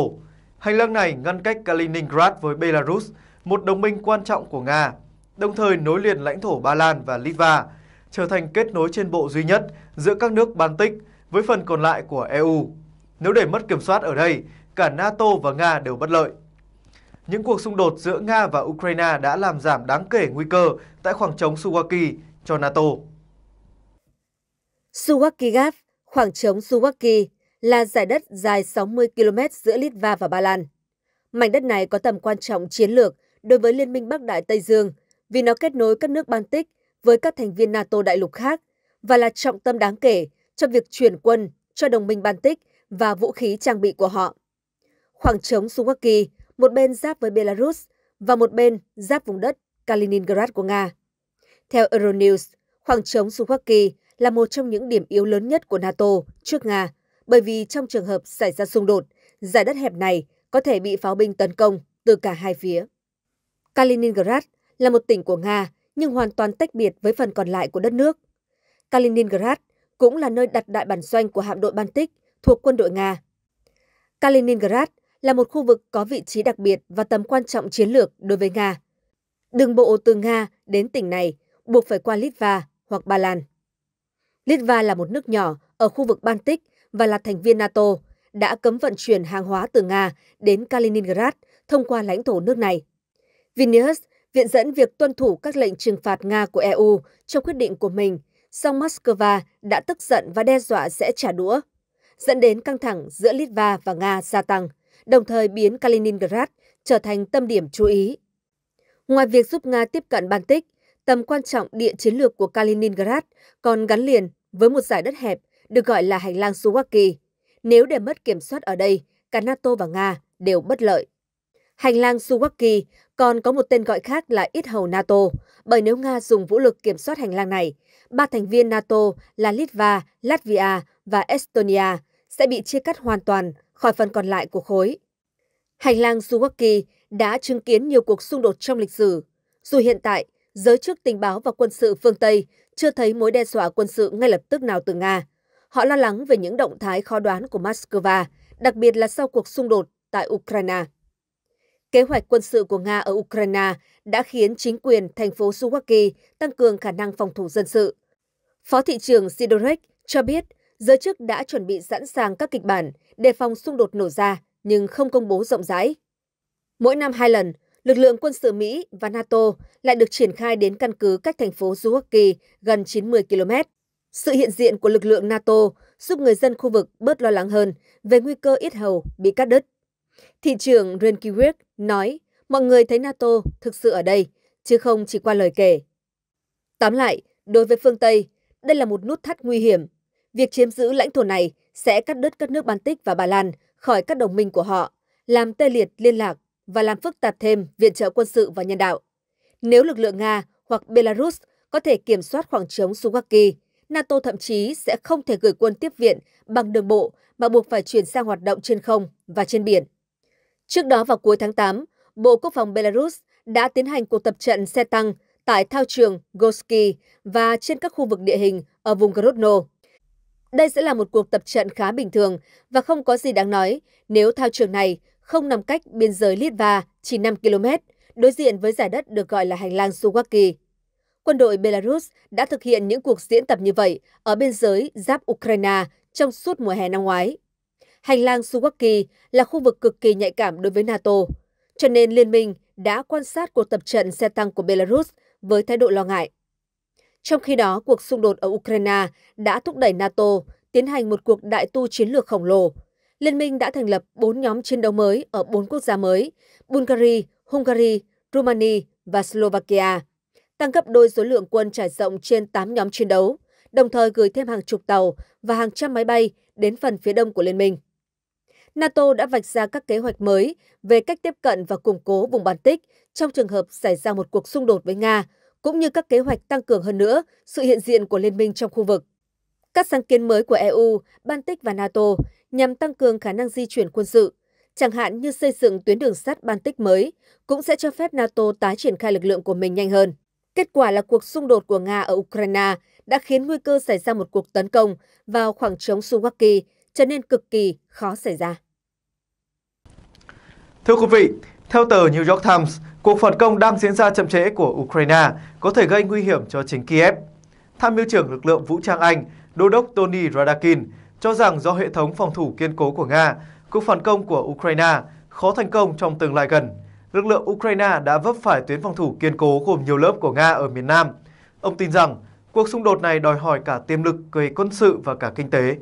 Hành lang này ngăn cách Kaliningrad với Belarus, một đồng minh quan trọng của Nga, đồng thời nối liền lãnh thổ Ba Lan và Litva, trở thành kết nối trên bộ duy nhất giữa các nước Baltic với phần còn lại của EU. Nếu để mất kiểm soát ở đây, cả NATO và Nga đều bất lợi. Những cuộc xung đột giữa Nga và Ukraine đã làm giảm đáng kể nguy cơ tại khoảng trống Suwaki cho NATO. Suwaki Gap, khoảng trống Suwaki, là giải đất dài 60 km giữa Litva và Ba Lan. Mảnh đất này có tầm quan trọng chiến lược đối với Liên minh Bắc Đại Tây Dương vì nó kết nối các nước Baltic với các thành viên NATO đại lục khác và là trọng tâm đáng kể trong việc chuyển quân cho đồng minh Baltic và vũ khí trang bị của họ. Khoảng trống Suwaki, một bên giáp với Belarus và một bên giáp vùng đất Kaliningrad của Nga. Theo Euronews, khoảng trống Suwaki là một trong những điểm yếu lớn nhất của NATO trước Nga, bởi vì trong trường hợp xảy ra xung đột, giải đất hẹp này có thể bị pháo binh tấn công từ cả hai phía. Kaliningrad là một tỉnh của Nga nhưng hoàn toàn tách biệt với phần còn lại của đất nước. Kaliningrad cũng là nơi đặt đại bản doanh của hạm đội Baltic thuộc quân đội Nga. Kaliningrad là một khu vực có vị trí đặc biệt và tầm quan trọng chiến lược đối với Nga. Đường bộ từ Nga đến tỉnh này buộc phải qua Litva hoặc Ba Lan. Litva là một nước nhỏ ở khu vực Baltic và là thành viên NATO, đã cấm vận chuyển hàng hóa từ Nga đến Kaliningrad thông qua lãnh thổ nước này. Vilnius viện dẫn việc tuân thủ các lệnh trừng phạt Nga của EU trong quyết định của mình, song Moscow đã tức giận và đe dọa sẽ trả đũa, dẫn đến căng thẳng giữa Litva và Nga gia tăng, đồng thời biến Kaliningrad trở thành tâm điểm chú ý. Ngoài việc giúp Nga tiếp cận Baltic, tầm quan trọng địa chiến lược của Kaliningrad còn gắn liền với một giải đất hẹp được gọi là hành lang Suwaki. Nếu để mất kiểm soát ở đây, cả NATO và Nga đều bất lợi. Hành lang Suwaki còn có một tên gọi khác là ít hầu NATO, bởi nếu Nga dùng vũ lực kiểm soát hành lang này, ba thành viên NATO là Litva, Latvia và Estonia sẽ bị chia cắt hoàn toàn khỏi phần còn lại của khối. Hành lang Suwaki đã chứng kiến nhiều cuộc xung đột trong lịch sử. Dù hiện tại, giới chức tình báo và quân sự phương Tây chưa thấy mối đe dọa quân sự ngay lập tức nào từ Nga. Họ lo lắng về những động thái khó đoán của Moscow, đặc biệt là sau cuộc xung đột tại Ukraine. Kế hoạch quân sự của Nga ở Ukraine đã khiến chính quyền thành phố Suwaki tăng cường khả năng phòng thủ dân sự. Phó thị trưởng Sidorek cho biết giới chức đã chuẩn bị sẵn sàng các kịch bản đề phòng xung đột nổ ra nhưng không công bố rộng rãi. Mỗi năm hai lần, lực lượng quân sự Mỹ và NATO lại được triển khai đến căn cứ cách thành phố Suwaki gần 90 km. Sự hiện diện của lực lượng NATO giúp người dân khu vực bớt lo lắng hơn về nguy cơ ít hầu bị cắt đứt. Thị trưởng Renkiewicz nói mọi người thấy NATO thực sự ở đây, chứ không chỉ qua lời kể. Tóm lại, đối với phương Tây, đây là một nút thắt nguy hiểm. Việc chiếm giữ lãnh thổ này sẽ cắt đứt các nước Baltic và Ba Lan khỏi các đồng minh của họ, làm tê liệt liên lạc và làm phức tạp thêm viện trợ quân sự và nhân đạo. Nếu lực lượng Nga hoặc Belarus có thể kiểm soát khoảng trống Suwaki, NATO thậm chí sẽ không thể gửi quân tiếp viện bằng đường bộ mà buộc phải chuyển sang hoạt động trên không và trên biển. Trước đó vào cuối tháng 8, Bộ Quốc phòng Belarus đã tiến hành cuộc tập trận xe tăng tại thao trường Goski và trên các khu vực địa hình ở vùng Grodno. Đây sẽ là một cuộc tập trận khá bình thường và không có gì đáng nói nếu thao trường này không nằm cách biên giới Litva chỉ 5 km, đối diện với giải đất được gọi là hành lang Suwaki. Quân đội Belarus đã thực hiện những cuộc diễn tập như vậy ở biên giới giáp Ukraine trong suốt mùa hè năm ngoái. Hành lang Suwaki là khu vực cực kỳ nhạy cảm đối với NATO, cho nên liên minh đã quan sát cuộc tập trận xe tăng của Belarus với thái độ lo ngại. Trong khi đó, cuộc xung đột ở Ukraine đã thúc đẩy NATO tiến hành một cuộc đại tu chiến lược khổng lồ. Liên minh đã thành lập 4 nhóm chiến đấu mới ở 4 quốc gia mới, Bulgaria, Hungary, Romania và Slovakia, tăng gấp đôi số lượng quân trải rộng trên 8 nhóm chiến đấu, đồng thời gửi thêm hàng chục tàu và hàng trăm máy bay đến phần phía đông của Liên minh. NATO đã vạch ra các kế hoạch mới về cách tiếp cận và củng cố vùng Baltic trong trường hợp xảy ra một cuộc xung đột với Nga, cũng như các kế hoạch tăng cường hơn nữa sự hiện diện của liên minh trong khu vực. Các sáng kiến mới của EU, Baltic và NATO nhằm tăng cường khả năng di chuyển quân sự, chẳng hạn như xây dựng tuyến đường sắt Baltic mới, cũng sẽ cho phép NATO tái triển khai lực lượng của mình nhanh hơn. Kết quả là cuộc xung đột của Nga ở Ukraine đã khiến nguy cơ xảy ra một cuộc tấn công vào khoảng trống Suwaki trở nên cực kỳ khó xảy ra. Thưa quý vị, theo tờ New York Times, cuộc phản công đang diễn ra chậm trễ của Ukraine có thể gây nguy hiểm cho chính Kiev. Tham mưu trưởng lực lượng vũ trang Anh, đô đốc Tony Radakin cho rằng do hệ thống phòng thủ kiên cố của Nga, cuộc phản công của Ukraine khó thành công trong tương lai gần. Lực lượng Ukraine đã vấp phải tuyến phòng thủ kiên cố gồm nhiều lớp của Nga ở miền Nam. Ông tin rằng cuộc xung đột này đòi hỏi cả tiềm lực về quân sự và cả kinh tế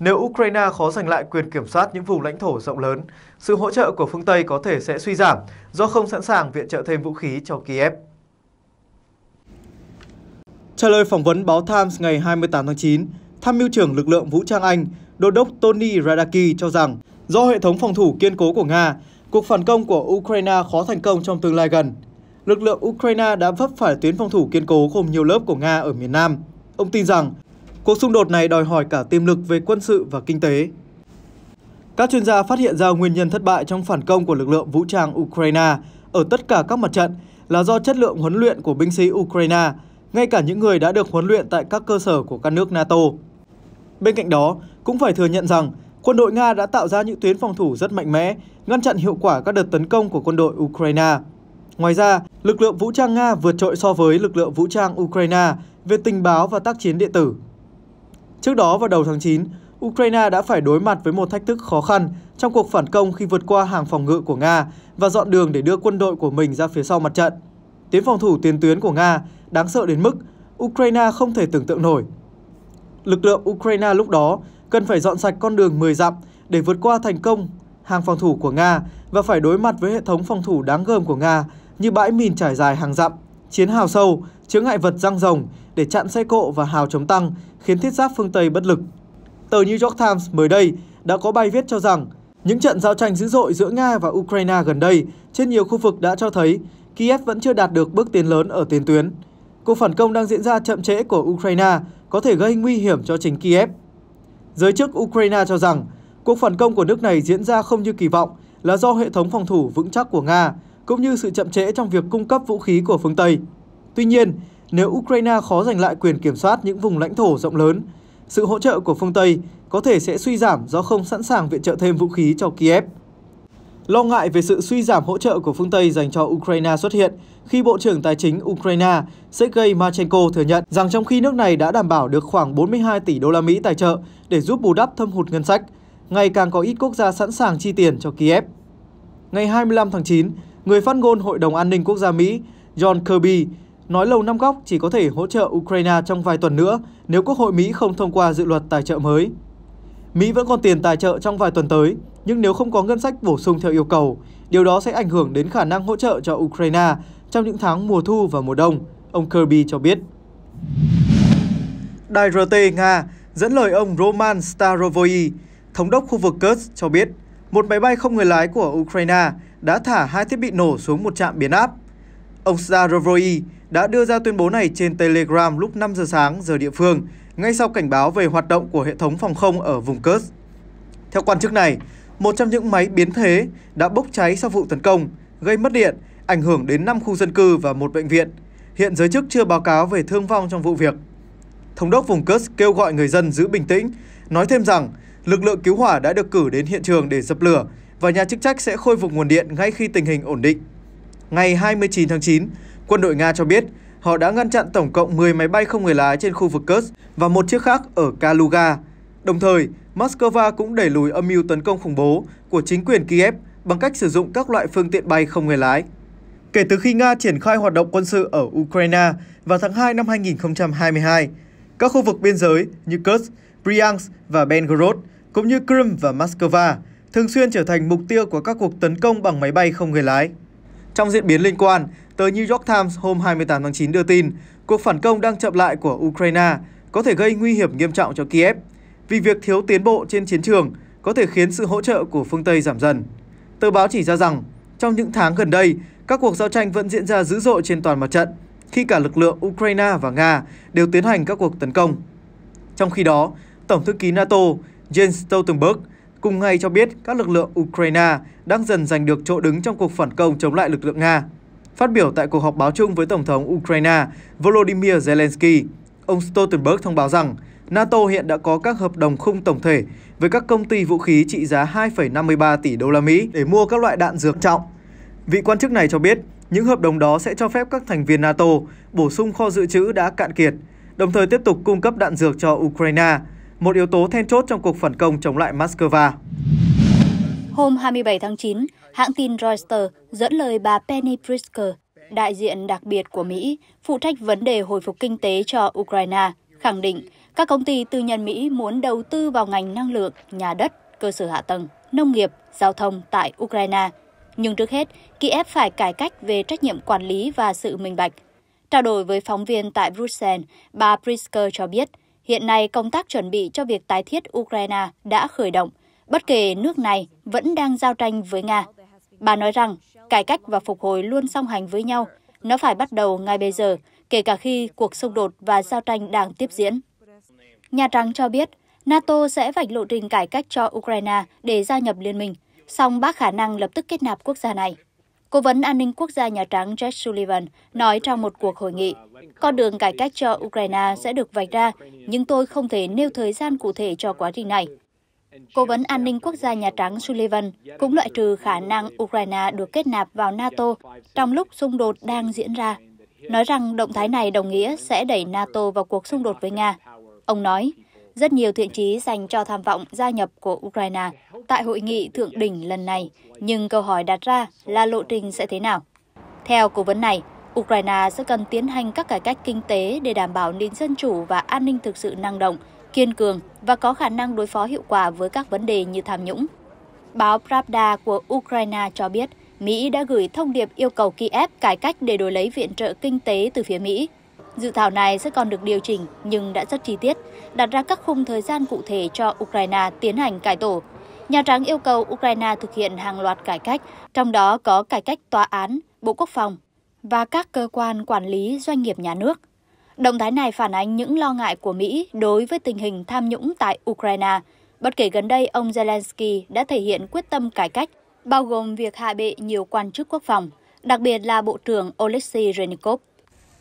nếu Ukraine khó giành lại quyền kiểm soát những vùng lãnh thổ rộng lớn, sự hỗ trợ của phương Tây có thể sẽ suy giảm do không sẵn sàng viện trợ thêm vũ khí cho Kiev. Trả lời phỏng vấn báo Times ngày 28 tháng 9, Tham mưu trưởng lực lượng vũ trang Anh, đô đốc Tony Radaki cho rằng do hệ thống phòng thủ kiên cố của Nga, cuộc phản công của Ukraine khó thành công trong tương lai gần. Lực lượng Ukraine đã vấp phải tuyến phòng thủ kiên cố gồm nhiều lớp của Nga ở miền Nam. Ông tin rằng Cuộc xung đột này đòi hỏi cả tiềm lực về quân sự và kinh tế. Các chuyên gia phát hiện ra nguyên nhân thất bại trong phản công của lực lượng vũ trang Ukraine ở tất cả các mặt trận là do chất lượng huấn luyện của binh sĩ Ukraine, ngay cả những người đã được huấn luyện tại các cơ sở của các nước NATO. Bên cạnh đó, cũng phải thừa nhận rằng quân đội Nga đã tạo ra những tuyến phòng thủ rất mạnh mẽ, ngăn chặn hiệu quả các đợt tấn công của quân đội Ukraine. Ngoài ra, lực lượng vũ trang Nga vượt trội so với lực lượng vũ trang Ukraine về tình báo và tác chiến điện tử. Trước đó vào đầu tháng 9, Ukraine đã phải đối mặt với một thách thức khó khăn trong cuộc phản công khi vượt qua hàng phòng ngự của Nga và dọn đường để đưa quân đội của mình ra phía sau mặt trận. Tiến phòng thủ tiền tuyến của Nga đáng sợ đến mức Ukraine không thể tưởng tượng nổi. Lực lượng Ukraine lúc đó cần phải dọn sạch con đường 10 dặm để vượt qua thành công hàng phòng thủ của Nga và phải đối mặt với hệ thống phòng thủ đáng gờm của Nga như bãi mìn trải dài hàng dặm, chiến hào sâu, chướng ngại vật răng rồng để chặn xe cộ và hào chống tăng khiến thiết giáp phương Tây bất lực. Tờ New York Times mới đây đã có bài viết cho rằng những trận giao tranh dữ dội giữa Nga và Ukraine gần đây trên nhiều khu vực đã cho thấy Kiev vẫn chưa đạt được bước tiến lớn ở tiền tuyến. Cuộc phản công đang diễn ra chậm trễ của Ukraine có thể gây nguy hiểm cho chính Kiev. Giới chức Ukraine cho rằng cuộc phản công của nước này diễn ra không như kỳ vọng là do hệ thống phòng thủ vững chắc của Nga cũng như sự chậm trễ trong việc cung cấp vũ khí của phương Tây. Tuy nhiên, nếu Ukraine khó giành lại quyền kiểm soát những vùng lãnh thổ rộng lớn, sự hỗ trợ của phương Tây có thể sẽ suy giảm do không sẵn sàng viện trợ thêm vũ khí cho Kiev. Lo ngại về sự suy giảm hỗ trợ của phương Tây dành cho Ukraine xuất hiện khi Bộ trưởng Tài chính Ukraine Sergei Marchenko thừa nhận rằng trong khi nước này đã đảm bảo được khoảng 42 tỷ đô la Mỹ tài trợ để giúp bù đắp thâm hụt ngân sách, ngày càng có ít quốc gia sẵn sàng chi tiền cho Kiev. Ngày 25 tháng 9, người phát ngôn Hội đồng An ninh Quốc gia Mỹ John Kirby nói Lầu Năm Góc chỉ có thể hỗ trợ Ukraine trong vài tuần nữa nếu Quốc hội Mỹ không thông qua dự luật tài trợ mới. Mỹ vẫn còn tiền tài trợ trong vài tuần tới, nhưng nếu không có ngân sách bổ sung theo yêu cầu, điều đó sẽ ảnh hưởng đến khả năng hỗ trợ cho Ukraine trong những tháng mùa thu và mùa đông, ông Kirby cho biết. Đài RT Nga dẫn lời ông Roman Starovoy, thống đốc khu vực Kursk cho biết, một máy bay không người lái của Ukraine đã thả hai thiết bị nổ xuống một trạm biến áp. Ông Starovoy đã đưa ra tuyên bố này trên Telegram lúc 5 giờ sáng giờ địa phương, ngay sau cảnh báo về hoạt động của hệ thống phòng không ở vùng Kursk. Theo quan chức này, một trong những máy biến thế đã bốc cháy sau vụ tấn công, gây mất điện, ảnh hưởng đến 5 khu dân cư và một bệnh viện. Hiện giới chức chưa báo cáo về thương vong trong vụ việc. Thống đốc vùng Kursk kêu gọi người dân giữ bình tĩnh, nói thêm rằng lực lượng cứu hỏa đã được cử đến hiện trường để dập lửa và nhà chức trách sẽ khôi phục nguồn điện ngay khi tình hình ổn định. Ngày 29 tháng 9, Quân đội Nga cho biết họ đã ngăn chặn tổng cộng 10 máy bay không người lái trên khu vực Kursk và một chiếc khác ở Kaluga. Đồng thời, Moscow cũng đẩy lùi âm mưu tấn công khủng bố của chính quyền Kiev bằng cách sử dụng các loại phương tiện bay không người lái. Kể từ khi Nga triển khai hoạt động quân sự ở Ukraine vào tháng 2 năm 2022, các khu vực biên giới như Kursk, Bryansk và Belgorod, cũng như Crimea và Moscow, thường xuyên trở thành mục tiêu của các cuộc tấn công bằng máy bay không người lái. Trong diễn biến liên quan, Tờ New York Times hôm 28 tháng 9 đưa tin, cuộc phản công đang chậm lại của Ukraine có thể gây nguy hiểm nghiêm trọng cho Kiev, vì việc thiếu tiến bộ trên chiến trường có thể khiến sự hỗ trợ của phương Tây giảm dần. Tờ báo chỉ ra rằng, trong những tháng gần đây, các cuộc giao tranh vẫn diễn ra dữ dội trên toàn mặt trận, khi cả lực lượng Ukraine và Nga đều tiến hành các cuộc tấn công. Trong khi đó, Tổng thư ký NATO Jens Stoltenberg cùng ngày cho biết các lực lượng Ukraine đang dần giành được chỗ đứng trong cuộc phản công chống lại lực lượng Nga. Phát biểu tại cuộc họp báo chung với Tổng thống Ukraine Volodymyr Zelensky, ông Stoltenberg thông báo rằng NATO hiện đã có các hợp đồng khung tổng thể với các công ty vũ khí trị giá 2,53 tỷ đô la Mỹ để mua các loại đạn dược trọng. Vị quan chức này cho biết, những hợp đồng đó sẽ cho phép các thành viên NATO bổ sung kho dự trữ đã cạn kiệt, đồng thời tiếp tục cung cấp đạn dược cho Ukraine, một yếu tố then chốt trong cuộc phản công chống lại Moscow. Hôm 27 tháng 9, hãng tin Reuters dẫn lời bà Penny Pritzker, đại diện đặc biệt của Mỹ, phụ trách vấn đề hồi phục kinh tế cho Ukraine, khẳng định các công ty tư nhân Mỹ muốn đầu tư vào ngành năng lượng, nhà đất, cơ sở hạ tầng, nông nghiệp, giao thông tại Ukraine. Nhưng trước hết, Kiev phải cải cách về trách nhiệm quản lý và sự minh bạch. Trao đổi với phóng viên tại Bruxelles, bà Pritzker cho biết, hiện nay công tác chuẩn bị cho việc tái thiết Ukraine đã khởi động bất kể nước này vẫn đang giao tranh với Nga. Bà nói rằng cải cách và phục hồi luôn song hành với nhau, nó phải bắt đầu ngay bây giờ, kể cả khi cuộc xung đột và giao tranh đang tiếp diễn. Nhà Trắng cho biết NATO sẽ vạch lộ trình cải cách cho Ukraine để gia nhập liên minh, song bác khả năng lập tức kết nạp quốc gia này. Cố vấn an ninh quốc gia Nhà Trắng Jack Sullivan nói trong một cuộc hội nghị, con đường cải cách cho Ukraine sẽ được vạch ra, nhưng tôi không thể nêu thời gian cụ thể cho quá trình này. Cố vấn an ninh quốc gia Nhà Trắng Sullivan cũng loại trừ khả năng Ukraine được kết nạp vào NATO trong lúc xung đột đang diễn ra, nói rằng động thái này đồng nghĩa sẽ đẩy NATO vào cuộc xung đột với Nga. Ông nói, rất nhiều thiện trí dành cho tham vọng gia nhập của Ukraine tại hội nghị thượng đỉnh lần này, nhưng câu hỏi đặt ra là lộ trình sẽ thế nào? Theo cố vấn này, Ukraine sẽ cần tiến hành các cải cách kinh tế để đảm bảo nền dân chủ và an ninh thực sự năng động, kiên cường và có khả năng đối phó hiệu quả với các vấn đề như tham nhũng. Báo Pravda của Ukraine cho biết Mỹ đã gửi thông điệp yêu cầu Kiev cải cách để đổi lấy viện trợ kinh tế từ phía Mỹ. Dự thảo này sẽ còn được điều chỉnh nhưng đã rất chi tiết, đặt ra các khung thời gian cụ thể cho Ukraine tiến hành cải tổ. Nhà Trắng yêu cầu Ukraine thực hiện hàng loạt cải cách, trong đó có cải cách tòa án, Bộ Quốc phòng và các cơ quan quản lý doanh nghiệp nhà nước. Động thái này phản ánh những lo ngại của Mỹ đối với tình hình tham nhũng tại Ukraine. Bất kể gần đây, ông Zelensky đã thể hiện quyết tâm cải cách, bao gồm việc hạ bệ nhiều quan chức quốc phòng, đặc biệt là Bộ trưởng Oleksiy Reznikov.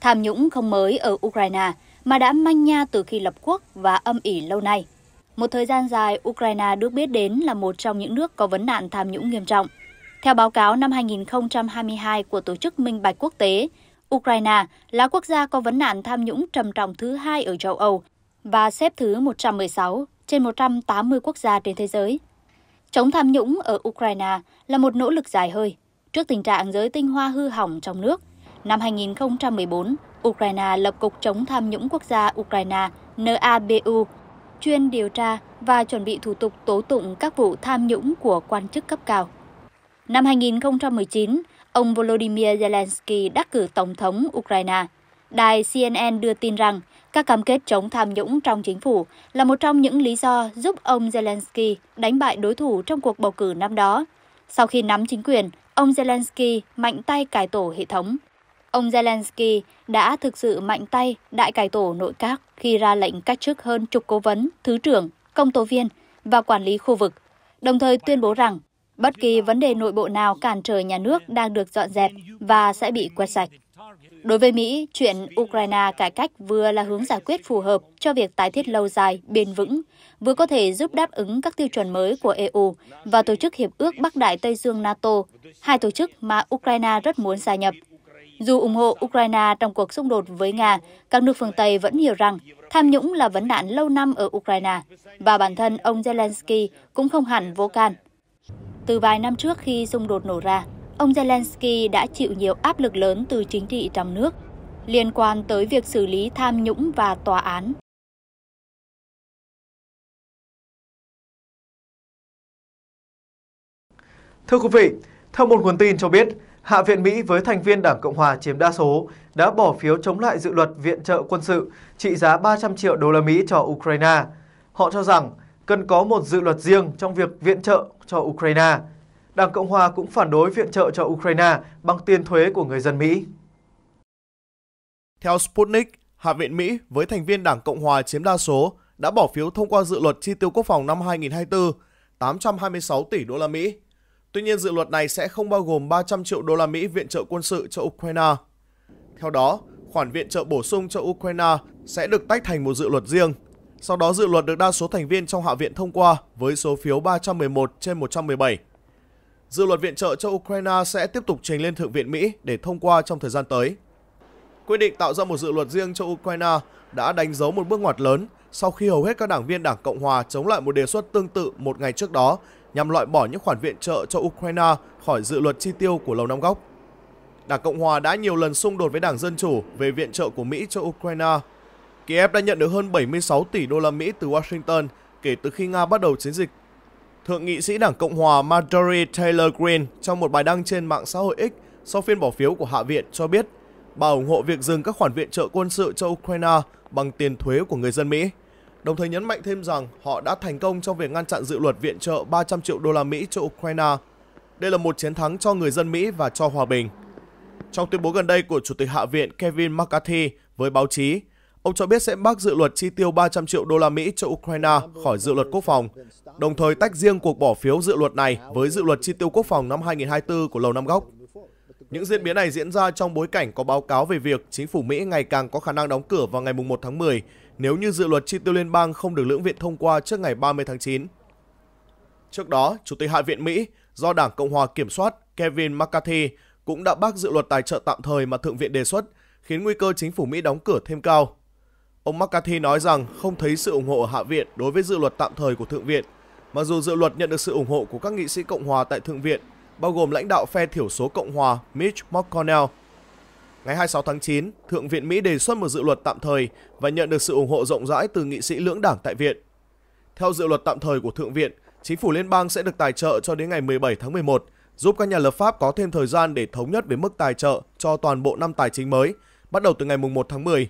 Tham nhũng không mới ở Ukraine, mà đã manh nha từ khi lập quốc và âm ỉ lâu nay. Một thời gian dài, Ukraine được biết đến là một trong những nước có vấn nạn tham nhũng nghiêm trọng. Theo báo cáo năm 2022 của Tổ chức Minh Bạch Quốc tế, Ukraine là quốc gia có vấn nạn tham nhũng trầm trọng thứ hai ở châu Âu và xếp thứ 116 trên 180 quốc gia trên thế giới. Chống tham nhũng ở Ukraine là một nỗ lực dài hơi trước tình trạng giới tinh hoa hư hỏng trong nước. Năm 2014, Ukraine lập Cục Chống Tham nhũng Quốc gia Ukraine NABU, chuyên điều tra và chuẩn bị thủ tục tố tụng các vụ tham nhũng của quan chức cấp cao. Năm 2019, ông Volodymyr Zelensky đắc cử Tổng thống Ukraine. Đài CNN đưa tin rằng các cam kết chống tham nhũng trong chính phủ là một trong những lý do giúp ông Zelensky đánh bại đối thủ trong cuộc bầu cử năm đó. Sau khi nắm chính quyền, ông Zelensky mạnh tay cải tổ hệ thống. Ông Zelensky đã thực sự mạnh tay đại cải tổ nội các khi ra lệnh cách chức hơn chục cố vấn, thứ trưởng, công tố viên và quản lý khu vực, đồng thời tuyên bố rằng Bất kỳ vấn đề nội bộ nào cản trở nhà nước đang được dọn dẹp và sẽ bị quét sạch. Đối với Mỹ, chuyện Ukraine cải cách vừa là hướng giải quyết phù hợp cho việc tái thiết lâu dài, bền vững, vừa có thể giúp đáp ứng các tiêu chuẩn mới của EU và Tổ chức Hiệp ước Bắc Đại Tây Dương NATO, hai tổ chức mà Ukraine rất muốn gia nhập. Dù ủng hộ Ukraine trong cuộc xung đột với Nga, các nước phương Tây vẫn hiểu rằng tham nhũng là vấn nạn lâu năm ở Ukraine, và bản thân ông Zelensky cũng không hẳn vô can từ vài năm trước khi xung đột nổ ra, ông Zelensky đã chịu nhiều áp lực lớn từ chính trị trong nước liên quan tới việc xử lý tham nhũng và tòa án. Thưa quý vị, theo một nguồn tin cho biết, Hạ viện Mỹ với thành viên Đảng Cộng hòa chiếm đa số đã bỏ phiếu chống lại dự luật viện trợ quân sự trị giá 300 triệu đô la Mỹ cho Ukraine. Họ cho rằng cần có một dự luật riêng trong việc viện trợ cho Ukraine. Đảng Cộng Hòa cũng phản đối viện trợ cho Ukraine bằng tiền thuế của người dân Mỹ. Theo Sputnik, Hạ viện Mỹ với thành viên Đảng Cộng Hòa chiếm đa số đã bỏ phiếu thông qua dự luật chi tiêu quốc phòng năm 2024 826 tỷ đô la Mỹ. Tuy nhiên dự luật này sẽ không bao gồm 300 triệu đô la Mỹ viện trợ quân sự cho Ukraine. Theo đó, khoản viện trợ bổ sung cho Ukraine sẽ được tách thành một dự luật riêng – sau đó dự luật được đa số thành viên trong Hạ viện thông qua với số phiếu 311 trên 117. Dự luật viện trợ cho Ukraine sẽ tiếp tục trình lên Thượng viện Mỹ để thông qua trong thời gian tới. Quyết định tạo ra một dự luật riêng cho Ukraine đã đánh dấu một bước ngoặt lớn sau khi hầu hết các đảng viên Đảng Cộng Hòa chống lại một đề xuất tương tự một ngày trước đó nhằm loại bỏ những khoản viện trợ cho Ukraine khỏi dự luật chi tiêu của Lầu Năm Góc. Đảng Cộng Hòa đã nhiều lần xung đột với Đảng Dân Chủ về viện trợ của Mỹ cho Ukraine Kiev đã nhận được hơn 76 tỷ đô la Mỹ từ Washington kể từ khi Nga bắt đầu chiến dịch. Thượng nghị sĩ Đảng Cộng hòa Marjorie Taylor Greene trong một bài đăng trên mạng xã hội X sau phiên bỏ phiếu của Hạ viện cho biết bà ủng hộ việc dừng các khoản viện trợ quân sự cho Ukraine bằng tiền thuế của người dân Mỹ, đồng thời nhấn mạnh thêm rằng họ đã thành công trong việc ngăn chặn dự luật viện trợ 300 triệu đô la Mỹ cho Ukraine. Đây là một chiến thắng cho người dân Mỹ và cho hòa bình. Trong tuyên bố gần đây của Chủ tịch Hạ viện Kevin McCarthy với báo chí, Ông cho biết sẽ bác dự luật chi tiêu 300 triệu đô la Mỹ cho Ukraine khỏi dự luật quốc phòng, đồng thời tách riêng cuộc bỏ phiếu dự luật này với dự luật chi tiêu quốc phòng năm 2024 của Lầu Năm Góc. Những diễn biến này diễn ra trong bối cảnh có báo cáo về việc chính phủ Mỹ ngày càng có khả năng đóng cửa vào ngày 1 tháng 10 nếu như dự luật chi tiêu liên bang không được lưỡng viện thông qua trước ngày 30 tháng 9. Trước đó, Chủ tịch Hạ viện Mỹ do Đảng Cộng hòa kiểm soát Kevin McCarthy cũng đã bác dự luật tài trợ tạm thời mà Thượng viện đề xuất, khiến nguy cơ chính phủ Mỹ đóng cửa thêm cao Ông McCarthy nói rằng không thấy sự ủng hộ ở Hạ viện đối với dự luật tạm thời của Thượng viện, mặc dù dự luật nhận được sự ủng hộ của các nghị sĩ Cộng hòa tại Thượng viện, bao gồm lãnh đạo phe thiểu số Cộng hòa Mitch McConnell. Ngày 26 tháng 9, Thượng viện Mỹ đề xuất một dự luật tạm thời và nhận được sự ủng hộ rộng rãi từ nghị sĩ lưỡng đảng tại viện. Theo dự luật tạm thời của Thượng viện, chính phủ liên bang sẽ được tài trợ cho đến ngày 17 tháng 11, giúp các nhà lập pháp có thêm thời gian để thống nhất về mức tài trợ cho toàn bộ năm tài chính mới, bắt đầu từ ngày 1 tháng 10.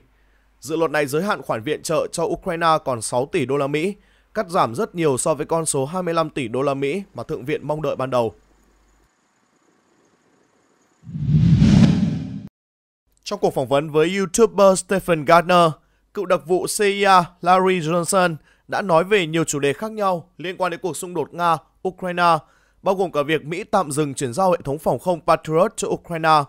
Dự luật này giới hạn khoản viện trợ cho Ukraine còn 6 tỷ đô la Mỹ, cắt giảm rất nhiều so với con số 25 tỷ đô la Mỹ mà Thượng viện mong đợi ban đầu. Trong cuộc phỏng vấn với YouTuber Stephen Gardner, cựu đặc vụ CIA Larry Johnson đã nói về nhiều chủ đề khác nhau liên quan đến cuộc xung đột Nga-Ukraine, bao gồm cả việc Mỹ tạm dừng chuyển giao hệ thống phòng không Patriot cho Ukraine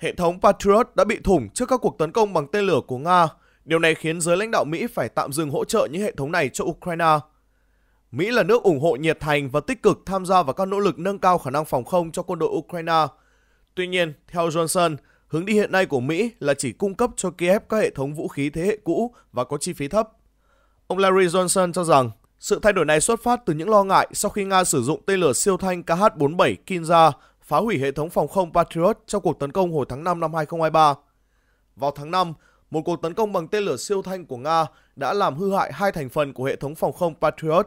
hệ thống Patriot đã bị thủng trước các cuộc tấn công bằng tên lửa của Nga. Điều này khiến giới lãnh đạo Mỹ phải tạm dừng hỗ trợ những hệ thống này cho Ukraine. Mỹ là nước ủng hộ nhiệt thành và tích cực tham gia vào các nỗ lực nâng cao khả năng phòng không cho quân đội Ukraine. Tuy nhiên, theo Johnson, hướng đi hiện nay của Mỹ là chỉ cung cấp cho Kiev các hệ thống vũ khí thế hệ cũ và có chi phí thấp. Ông Larry Johnson cho rằng, sự thay đổi này xuất phát từ những lo ngại sau khi Nga sử dụng tên lửa siêu thanh KH-47 Kinza phá hủy hệ thống phòng không Patriot trong cuộc tấn công hồi tháng 5 năm 2023. Vào tháng 5, một cuộc tấn công bằng tên lửa siêu thanh của Nga đã làm hư hại hai thành phần của hệ thống phòng không Patriot.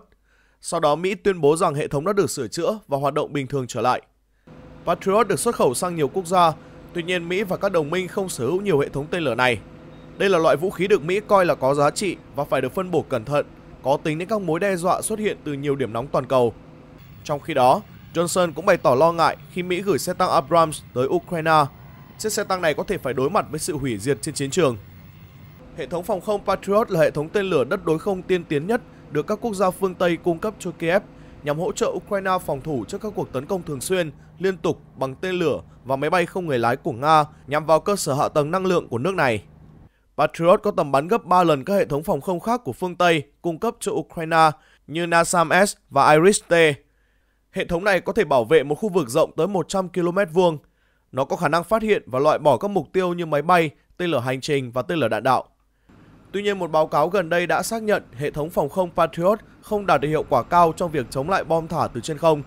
Sau đó, Mỹ tuyên bố rằng hệ thống đã được sửa chữa và hoạt động bình thường trở lại. Patriot được xuất khẩu sang nhiều quốc gia, tuy nhiên Mỹ và các đồng minh không sở hữu nhiều hệ thống tên lửa này. Đây là loại vũ khí được Mỹ coi là có giá trị và phải được phân bổ cẩn thận, có tính đến các mối đe dọa xuất hiện từ nhiều điểm nóng toàn cầu. Trong khi đó, Johnson cũng bày tỏ lo ngại khi Mỹ gửi xe tăng Abrams tới Ukraine. Chiếc xe tăng này có thể phải đối mặt với sự hủy diệt trên chiến trường. Hệ thống phòng không Patriot là hệ thống tên lửa đất đối không tiên tiến nhất được các quốc gia phương Tây cung cấp cho Kiev nhằm hỗ trợ Ukraine phòng thủ trước các cuộc tấn công thường xuyên, liên tục bằng tên lửa và máy bay không người lái của Nga nhằm vào cơ sở hạ tầng năng lượng của nước này. Patriot có tầm bắn gấp 3 lần các hệ thống phòng không khác của phương Tây cung cấp cho Ukraine như NASAMS và Iris-T Hệ thống này có thể bảo vệ một khu vực rộng tới 100 km vuông. Nó có khả năng phát hiện và loại bỏ các mục tiêu như máy bay, tên lửa hành trình và tên lửa đạn đạo. Tuy nhiên, một báo cáo gần đây đã xác nhận hệ thống phòng không Patriot không đạt được hiệu quả cao trong việc chống lại bom thả từ trên không.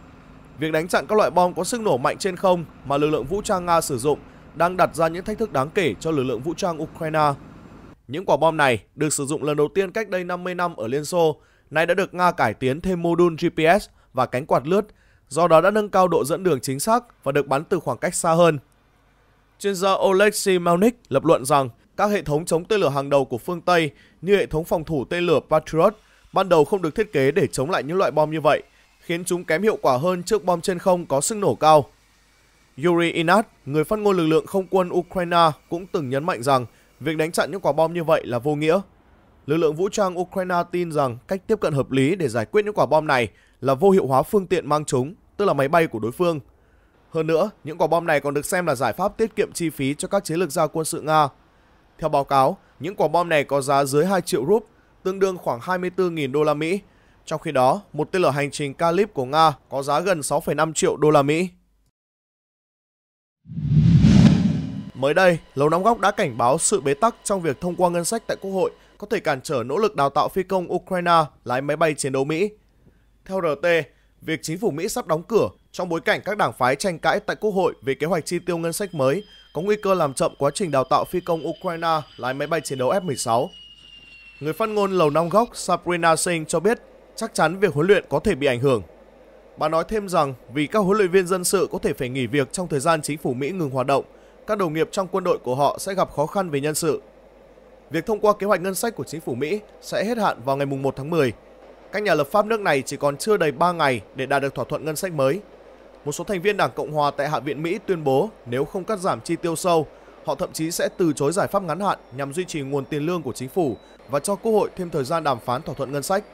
Việc đánh chặn các loại bom có sức nổ mạnh trên không mà lực lượng vũ trang Nga sử dụng đang đặt ra những thách thức đáng kể cho lực lượng vũ trang Ukraine. Những quả bom này được sử dụng lần đầu tiên cách đây 50 năm ở Liên Xô, nay đã được Nga cải tiến thêm mô đun GPS và cánh quạt lướt, do đó đã nâng cao độ dẫn đường chính xác và được bắn từ khoảng cách xa hơn. Chuyên gia Oleksiy Melnik lập luận rằng các hệ thống chống tên lửa hàng đầu của phương Tây như hệ thống phòng thủ tên lửa Patriot ban đầu không được thiết kế để chống lại những loại bom như vậy, khiến chúng kém hiệu quả hơn trước bom trên không có sức nổ cao. Yuri Inat, người phát ngôn lực lượng không quân Ukraine cũng từng nhấn mạnh rằng việc đánh chặn những quả bom như vậy là vô nghĩa lực lượng vũ trang Ukraine tin rằng cách tiếp cận hợp lý để giải quyết những quả bom này là vô hiệu hóa phương tiện mang chúng, tức là máy bay của đối phương. Hơn nữa, những quả bom này còn được xem là giải pháp tiết kiệm chi phí cho các chiến lược gia quân sự Nga. Theo báo cáo, những quả bom này có giá dưới 2 triệu rúp, tương đương khoảng 24.000 đô la Mỹ. Trong khi đó, một tên lửa hành trình Kalib của Nga có giá gần 6,5 triệu đô la Mỹ. Mới đây, Lầu nóng Góc đã cảnh báo sự bế tắc trong việc thông qua ngân sách tại Quốc hội – có thể cản trở nỗ lực đào tạo phi công Ukraine lái máy bay chiến đấu Mỹ. Theo RT, việc chính phủ Mỹ sắp đóng cửa trong bối cảnh các đảng phái tranh cãi tại Quốc hội về kế hoạch chi tiêu ngân sách mới có nguy cơ làm chậm quá trình đào tạo phi công Ukraine lái máy bay chiến đấu F-16. Người phát ngôn Lầu Năm Góc Sabrina Singh cho biết chắc chắn việc huấn luyện có thể bị ảnh hưởng. Bà nói thêm rằng vì các huấn luyện viên dân sự có thể phải nghỉ việc trong thời gian chính phủ Mỹ ngừng hoạt động, các đồng nghiệp trong quân đội của họ sẽ gặp khó khăn về nhân sự Việc thông qua kế hoạch ngân sách của chính phủ Mỹ sẽ hết hạn vào ngày 1 tháng 10. Các nhà lập pháp nước này chỉ còn chưa đầy 3 ngày để đạt được thỏa thuận ngân sách mới. Một số thành viên Đảng Cộng Hòa tại Hạ viện Mỹ tuyên bố nếu không cắt giảm chi tiêu sâu, họ thậm chí sẽ từ chối giải pháp ngắn hạn nhằm duy trì nguồn tiền lương của chính phủ và cho Quốc hội thêm thời gian đàm phán thỏa thuận ngân sách.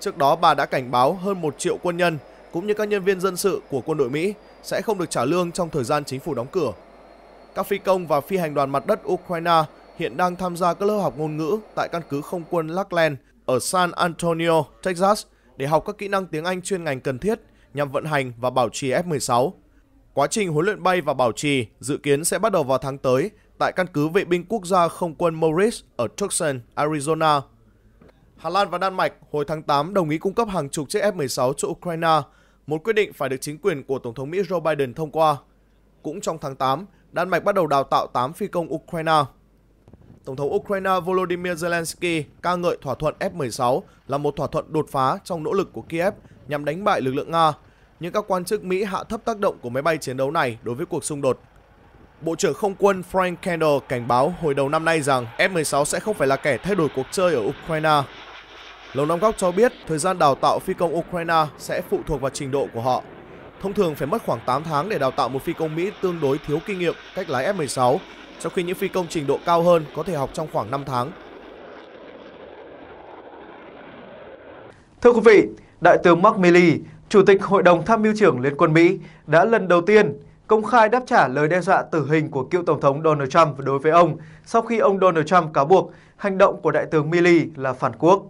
Trước đó, bà đã cảnh báo hơn 1 triệu quân nhân cũng như các nhân viên dân sự của quân đội Mỹ sẽ không được trả lương trong thời gian chính phủ đóng cửa. Các phi công và phi hành đoàn mặt đất Ukraine hiện đang tham gia các lớp học ngôn ngữ tại căn cứ không quân Lackland ở San Antonio, Texas để học các kỹ năng tiếng Anh chuyên ngành cần thiết nhằm vận hành và bảo trì F-16. Quá trình huấn luyện bay và bảo trì dự kiến sẽ bắt đầu vào tháng tới tại căn cứ vệ binh quốc gia không quân Morris ở Tucson, Arizona. Hà Lan và Đan Mạch hồi tháng 8 đồng ý cung cấp hàng chục chiếc F-16 cho Ukraine, một quyết định phải được chính quyền của Tổng thống Mỹ Joe Biden thông qua. Cũng trong tháng 8, Đan Mạch bắt đầu đào tạo 8 phi công Ukraine. Tổng thống Ukraine Volodymyr Zelensky ca ngợi thỏa thuận F-16 là một thỏa thuận đột phá trong nỗ lực của Kiev nhằm đánh bại lực lượng Nga, nhưng các quan chức Mỹ hạ thấp tác động của máy bay chiến đấu này đối với cuộc xung đột. Bộ trưởng Không quân Frank Kendall cảnh báo hồi đầu năm nay rằng F-16 sẽ không phải là kẻ thay đổi cuộc chơi ở Ukraine. Lầu Năm Góc cho biết thời gian đào tạo phi công Ukraine sẽ phụ thuộc vào trình độ của họ. Thông thường phải mất khoảng 8 tháng để đào tạo một phi công Mỹ tương đối thiếu kinh nghiệm cách lái F-16 trong khi những phi công trình độ cao hơn có thể học trong khoảng 5 tháng. Thưa quý vị, Đại tướng Mark Milley, Chủ tịch Hội đồng Tham mưu trưởng Liên quân Mỹ, đã lần đầu tiên công khai đáp trả lời đe dọa tử hình của cựu Tổng thống Donald Trump đối với ông sau khi ông Donald Trump cáo buộc hành động của Đại tướng Milley là phản quốc.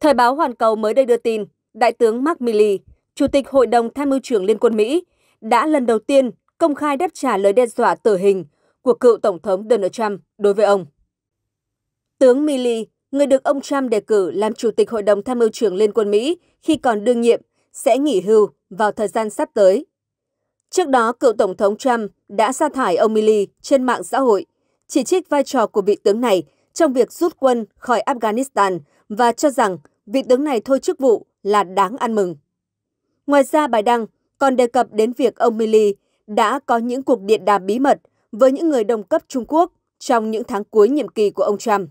Thời báo Hoàn Cầu mới đây đưa tin, Đại tướng Mark Milley, Chủ tịch Hội đồng Tham mưu trưởng Liên quân Mỹ, đã lần đầu tiên công khai đáp trả lời đe dọa tử hình của cựu Tổng thống Donald Trump đối với ông. Tướng Milley, người được ông Trump đề cử làm Chủ tịch Hội đồng Tham mưu trưởng Liên quân Mỹ khi còn đương nhiệm, sẽ nghỉ hưu vào thời gian sắp tới. Trước đó, cựu Tổng thống Trump đã sa thải ông Milley trên mạng xã hội, chỉ trích vai trò của vị tướng này trong việc rút quân khỏi Afghanistan và cho rằng vị tướng này thôi chức vụ là đáng ăn mừng. Ngoài ra, bài đăng còn đề cập đến việc ông Milley đã có những cuộc điện đàm bí mật với những người đồng cấp Trung Quốc trong những tháng cuối nhiệm kỳ của ông Trump.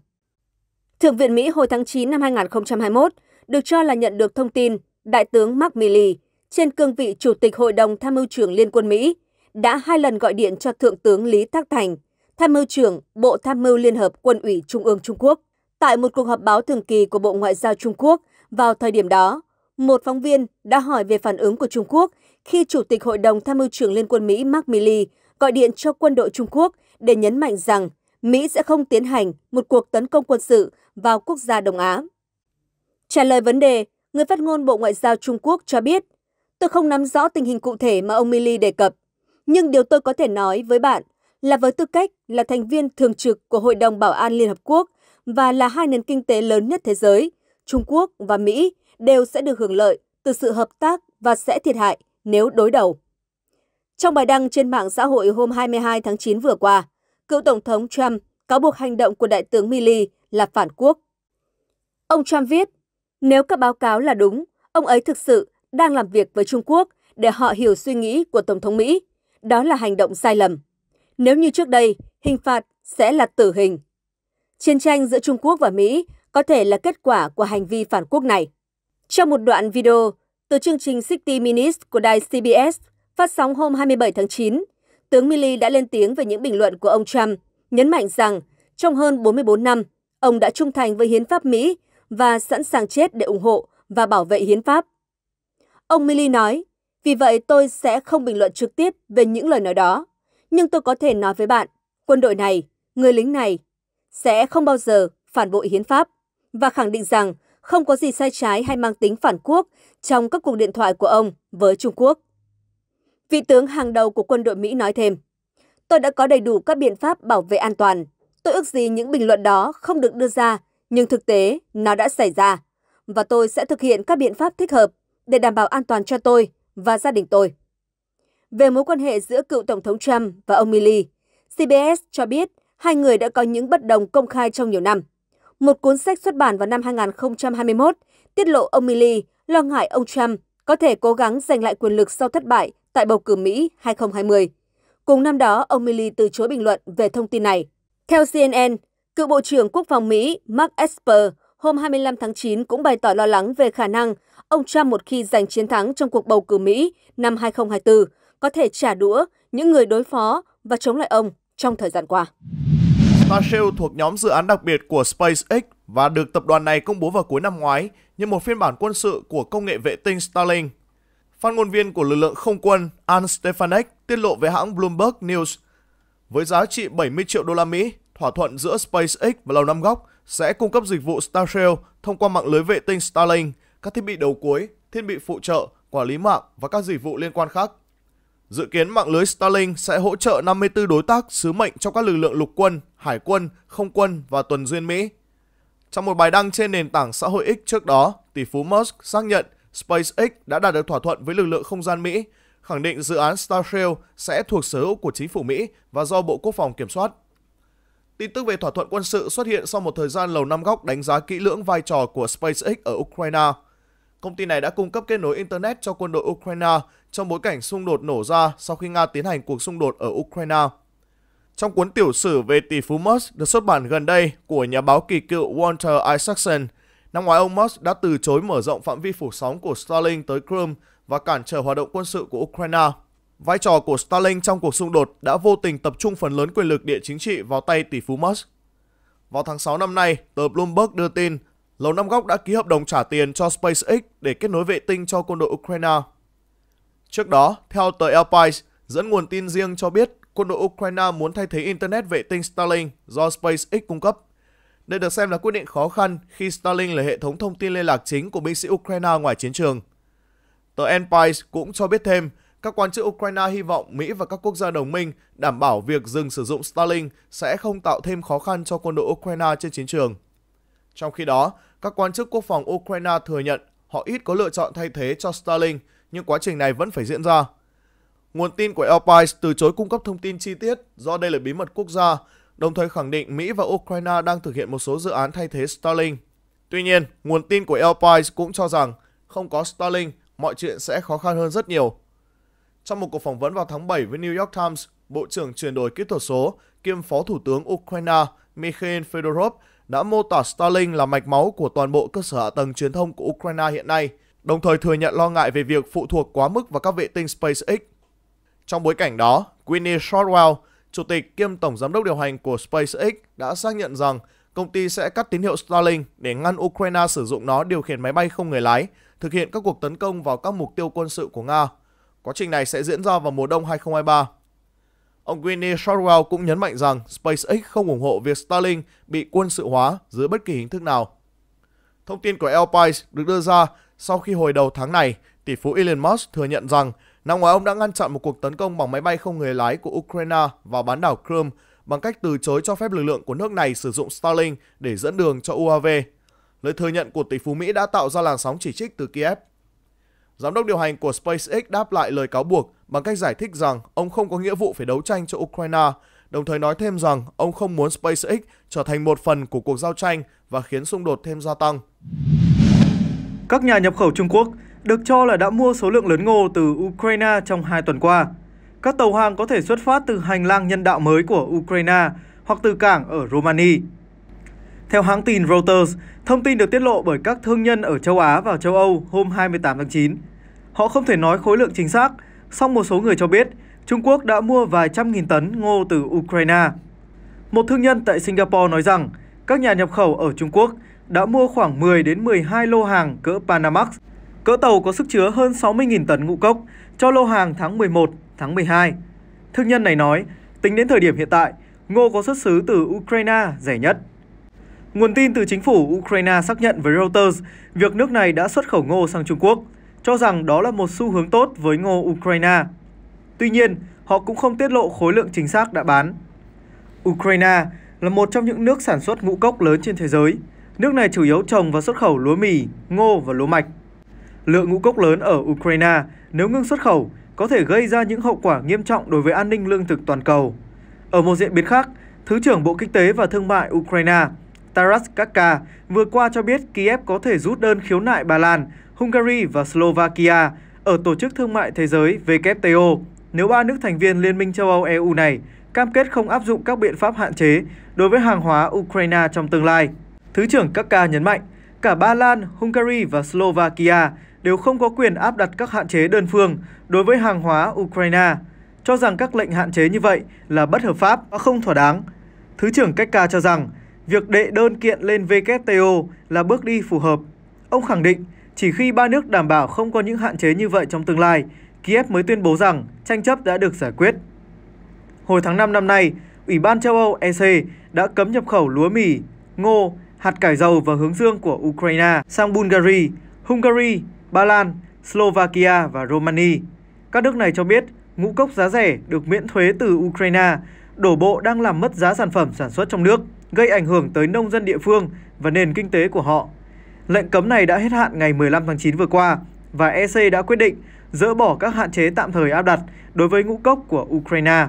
Thượng viện Mỹ hồi tháng 9 năm 2021 được cho là nhận được thông tin Đại tướng Mark Milley trên cương vị Chủ tịch Hội đồng Tham mưu trưởng Liên quân Mỹ đã hai lần gọi điện cho Thượng tướng Lý Thác Thành, Tham mưu trưởng Bộ Tham mưu Liên hợp Quân ủy Trung ương Trung Quốc. Tại một cuộc họp báo thường kỳ của Bộ Ngoại giao Trung Quốc vào thời điểm đó, một phóng viên đã hỏi về phản ứng của Trung Quốc khi Chủ tịch Hội đồng Tham mưu trưởng Liên quân Mỹ Mark Milley gọi điện cho quân đội Trung Quốc để nhấn mạnh rằng Mỹ sẽ không tiến hành một cuộc tấn công quân sự vào quốc gia Đông Á. Trả lời vấn đề, người phát ngôn Bộ Ngoại giao Trung Quốc cho biết, tôi không nắm rõ tình hình cụ thể mà ông Milley đề cập, nhưng điều tôi có thể nói với bạn là với tư cách là thành viên thường trực của Hội đồng Bảo an Liên Hợp Quốc và là hai nền kinh tế lớn nhất thế giới, Trung Quốc và Mỹ đều sẽ được hưởng lợi từ sự hợp tác và sẽ thiệt hại nếu đối đầu. Trong bài đăng trên mạng xã hội hôm 22 tháng 9 vừa qua, cựu Tổng thống Trump cáo buộc hành động của Đại tướng Milley là phản quốc. Ông Trump viết, nếu các báo cáo là đúng, ông ấy thực sự đang làm việc với Trung Quốc để họ hiểu suy nghĩ của Tổng thống Mỹ. Đó là hành động sai lầm. Nếu như trước đây, hình phạt sẽ là tử hình. Chiến tranh giữa Trung Quốc và Mỹ có thể là kết quả của hành vi phản quốc này. Trong một đoạn video, từ chương trình 60 Minutes của đài CBS phát sóng hôm 27 tháng 9, tướng Milley đã lên tiếng về những bình luận của ông Trump, nhấn mạnh rằng trong hơn 44 năm, ông đã trung thành với hiến pháp Mỹ và sẵn sàng chết để ủng hộ và bảo vệ hiến pháp. Ông Milley nói, vì vậy tôi sẽ không bình luận trực tiếp về những lời nói đó, nhưng tôi có thể nói với bạn, quân đội này, người lính này sẽ không bao giờ phản bội hiến pháp và khẳng định rằng không có gì sai trái hay mang tính phản quốc trong các cuộc điện thoại của ông với Trung Quốc. Vị tướng hàng đầu của quân đội Mỹ nói thêm, tôi đã có đầy đủ các biện pháp bảo vệ an toàn. Tôi ước gì những bình luận đó không được đưa ra, nhưng thực tế nó đã xảy ra. Và tôi sẽ thực hiện các biện pháp thích hợp để đảm bảo an toàn cho tôi và gia đình tôi. Về mối quan hệ giữa cựu Tổng thống Trump và ông Milley, CBS cho biết hai người đã có những bất đồng công khai trong nhiều năm một cuốn sách xuất bản vào năm 2021 tiết lộ ông Milley lo ngại ông Trump có thể cố gắng giành lại quyền lực sau thất bại tại bầu cử Mỹ 2020. Cùng năm đó, ông Milley từ chối bình luận về thông tin này. Theo CNN, cựu Bộ trưởng Quốc phòng Mỹ Mark Esper hôm 25 tháng 9 cũng bày tỏ lo lắng về khả năng ông Trump một khi giành chiến thắng trong cuộc bầu cử Mỹ năm 2024 có thể trả đũa những người đối phó và chống lại ông trong thời gian qua. Parcel thuộc nhóm dự án đặc biệt của SpaceX và được tập đoàn này công bố vào cuối năm ngoái như một phiên bản quân sự của công nghệ vệ tinh Starlink. Phát ngôn viên của lực lượng không quân An Stefanek tiết lộ với hãng Bloomberg News với giá trị 70 triệu đô la Mỹ, thỏa thuận giữa SpaceX và Lầu Năm Góc sẽ cung cấp dịch vụ Starshell thông qua mạng lưới vệ tinh Starlink, các thiết bị đầu cuối, thiết bị phụ trợ, quản lý mạng và các dịch vụ liên quan khác Dự kiến mạng lưới Starlink sẽ hỗ trợ 54 đối tác sứ mệnh trong các lực lượng lục quân, hải quân, không quân và tuần duyên Mỹ. Trong một bài đăng trên nền tảng xã hội X trước đó, tỷ phú Musk xác nhận SpaceX đã đạt được thỏa thuận với lực lượng không gian Mỹ, khẳng định dự án Starshield sẽ thuộc sở hữu của chính phủ Mỹ và do Bộ Quốc phòng kiểm soát. Tin tức về thỏa thuận quân sự xuất hiện sau một thời gian Lầu Năm Góc đánh giá kỹ lưỡng vai trò của SpaceX ở Ukraine – Công ty này đã cung cấp kết nối Internet cho quân đội Ukraine trong bối cảnh xung đột nổ ra sau khi Nga tiến hành cuộc xung đột ở Ukraine. Trong cuốn tiểu sử về tỷ phú Musk được xuất bản gần đây của nhà báo kỳ cựu Walter Isaacson, năm ngoái ông Musk đã từ chối mở rộng phạm vi phủ sóng của Starlink tới Crimea và cản trở hoạt động quân sự của Ukraine. Vai trò của Starlink trong cuộc xung đột đã vô tình tập trung phần lớn quyền lực địa chính trị vào tay tỷ phú Musk. Vào tháng 6 năm nay, tờ Bloomberg đưa tin Lầu Năm Góc đã ký hợp đồng trả tiền cho SpaceX để kết nối vệ tinh cho quân đội Ukraine. Trước đó, theo tờ Alpais, dẫn nguồn tin riêng cho biết quân đội Ukraine muốn thay thế Internet vệ tinh Starlink do SpaceX cung cấp. Đây được xem là quyết định khó khăn khi Starlink là hệ thống thông tin liên lạc chính của binh sĩ Ukraine ngoài chiến trường. Tờ Enpais cũng cho biết thêm, các quan chức Ukraine hy vọng Mỹ và các quốc gia đồng minh đảm bảo việc dừng sử dụng Starlink sẽ không tạo thêm khó khăn cho quân đội Ukraine trên chiến trường. Trong khi đó, các quan chức quốc phòng Ukraine thừa nhận họ ít có lựa chọn thay thế cho Starlink, nhưng quá trình này vẫn phải diễn ra. Nguồn tin của Alpines từ chối cung cấp thông tin chi tiết do đây là bí mật quốc gia, đồng thời khẳng định Mỹ và Ukraine đang thực hiện một số dự án thay thế Starlink. Tuy nhiên, nguồn tin của Alpines cũng cho rằng không có Starlink, mọi chuyện sẽ khó khăn hơn rất nhiều. Trong một cuộc phỏng vấn vào tháng 7 với New York Times, Bộ trưởng chuyển đổi kỹ thuật số kiêm Phó Thủ tướng Ukraine Mikhail Fedorov đã mô tả Starlink là mạch máu của toàn bộ cơ sở hạ tầng truyền thông của Ukraine hiện nay, đồng thời thừa nhận lo ngại về việc phụ thuộc quá mức vào các vệ tinh SpaceX. Trong bối cảnh đó, Quinny Shortwell, chủ tịch kiêm tổng giám đốc điều hành của SpaceX đã xác nhận rằng công ty sẽ cắt tín hiệu Starlink để ngăn Ukraine sử dụng nó điều khiển máy bay không người lái, thực hiện các cuộc tấn công vào các mục tiêu quân sự của Nga. Quá trình này sẽ diễn ra vào mùa đông 2023. Ông Winnie Shortwell cũng nhấn mạnh rằng SpaceX không ủng hộ việc Starlink bị quân sự hóa dưới bất kỳ hình thức nào. Thông tin của Alpine được đưa ra sau khi hồi đầu tháng này, tỷ phú Elon Musk thừa nhận rằng năm ngoái ông đã ngăn chặn một cuộc tấn công bằng máy bay không người lái của Ukraine vào bán đảo Crimea bằng cách từ chối cho phép lực lượng của nước này sử dụng Starlink để dẫn đường cho UAV. Lời thừa nhận của tỷ phú Mỹ đã tạo ra làn sóng chỉ trích từ Kiev. Giám đốc điều hành của SpaceX đáp lại lời cáo buộc bằng cách giải thích rằng ông không có nghĩa vụ phải đấu tranh cho Ukraine, đồng thời nói thêm rằng ông không muốn SpaceX trở thành một phần của cuộc giao tranh và khiến xung đột thêm gia tăng. Các nhà nhập khẩu Trung Quốc được cho là đã mua số lượng lớn ngô từ Ukraine trong hai tuần qua. Các tàu hàng có thể xuất phát từ hành lang nhân đạo mới của Ukraine hoặc từ cảng ở Romania. Theo hãng tin Reuters, thông tin được tiết lộ bởi các thương nhân ở châu Á và châu Âu hôm 28 tháng 9. Họ không thể nói khối lượng chính xác, song một số người cho biết Trung Quốc đã mua vài trăm nghìn tấn ngô từ Ukraine. Một thương nhân tại Singapore nói rằng các nhà nhập khẩu ở Trung Quốc đã mua khoảng 10 đến 12 lô hàng cỡ Panamax, cỡ tàu có sức chứa hơn 60.000 tấn ngũ cốc cho lô hàng tháng 11, tháng 12. Thương nhân này nói, tính đến thời điểm hiện tại, ngô có xuất xứ từ Ukraine rẻ nhất. Nguồn tin từ chính phủ Ukraine xác nhận với Reuters việc nước này đã xuất khẩu ngô sang Trung Quốc, cho rằng đó là một xu hướng tốt với ngô Ukraine. Tuy nhiên, họ cũng không tiết lộ khối lượng chính xác đã bán. Ukraine là một trong những nước sản xuất ngũ cốc lớn trên thế giới. Nước này chủ yếu trồng và xuất khẩu lúa mì, ngô và lúa mạch. Lượng ngũ cốc lớn ở Ukraine nếu ngưng xuất khẩu có thể gây ra những hậu quả nghiêm trọng đối với an ninh lương thực toàn cầu. Ở một diễn biến khác, Thứ trưởng Bộ Kinh tế và Thương mại Ukraine Taraskaka vừa qua cho biết Kiev có thể rút đơn khiếu nại Ba Lan, Hungary và Slovakia ở Tổ chức Thương mại Thế giới WTO nếu ba nước thành viên Liên minh châu Âu EU này cam kết không áp dụng các biện pháp hạn chế đối với hàng hóa Ukraine trong tương lai. Thứ trưởng Kaka nhấn mạnh, cả Ba Lan, Hungary và Slovakia đều không có quyền áp đặt các hạn chế đơn phương đối với hàng hóa Ukraine, cho rằng các lệnh hạn chế như vậy là bất hợp pháp và không thỏa đáng. Thứ trưởng Kaka cho rằng việc đệ đơn kiện lên WTO là bước đi phù hợp. Ông khẳng định, chỉ khi ba nước đảm bảo không có những hạn chế như vậy trong tương lai, Kiev mới tuyên bố rằng tranh chấp đã được giải quyết. Hồi tháng 5 năm nay, Ủy ban châu Âu EC đã cấm nhập khẩu lúa mì, ngô, hạt cải dầu và hướng dương của Ukraine sang Bulgaria, Hungary, Ba Lan, Slovakia và Romania. Các nước này cho biết ngũ cốc giá rẻ được miễn thuế từ Ukraine, đổ bộ đang làm mất giá sản phẩm sản xuất trong nước gây ảnh hưởng tới nông dân địa phương và nền kinh tế của họ. Lệnh cấm này đã hết hạn ngày 15 tháng 9 vừa qua và EC đã quyết định dỡ bỏ các hạn chế tạm thời áp đặt đối với ngũ cốc của Ukraine.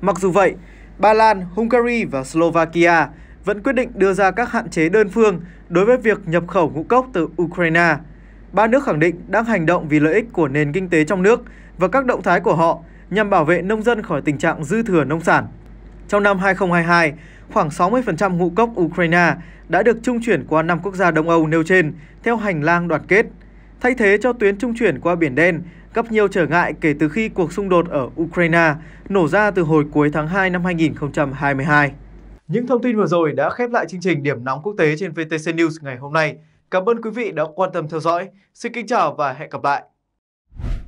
Mặc dù vậy, Ba Lan, Hungary và Slovakia vẫn quyết định đưa ra các hạn chế đơn phương đối với việc nhập khẩu ngũ cốc từ Ukraine. Ba nước khẳng định đang hành động vì lợi ích của nền kinh tế trong nước và các động thái của họ nhằm bảo vệ nông dân khỏi tình trạng dư thừa nông sản. Trong năm 2022, khoảng 60% ngũ cốc Ukraine đã được trung chuyển qua năm quốc gia Đông Âu nêu trên theo hành lang đoàn kết, thay thế cho tuyến trung chuyển qua Biển Đen gặp nhiều trở ngại kể từ khi cuộc xung đột ở Ukraine nổ ra từ hồi cuối tháng 2 năm 2022. Những thông tin vừa rồi đã khép lại chương trình Điểm nóng quốc tế trên VTC News ngày hôm nay. Cảm ơn quý vị đã quan tâm theo dõi. Xin kính chào và hẹn gặp lại!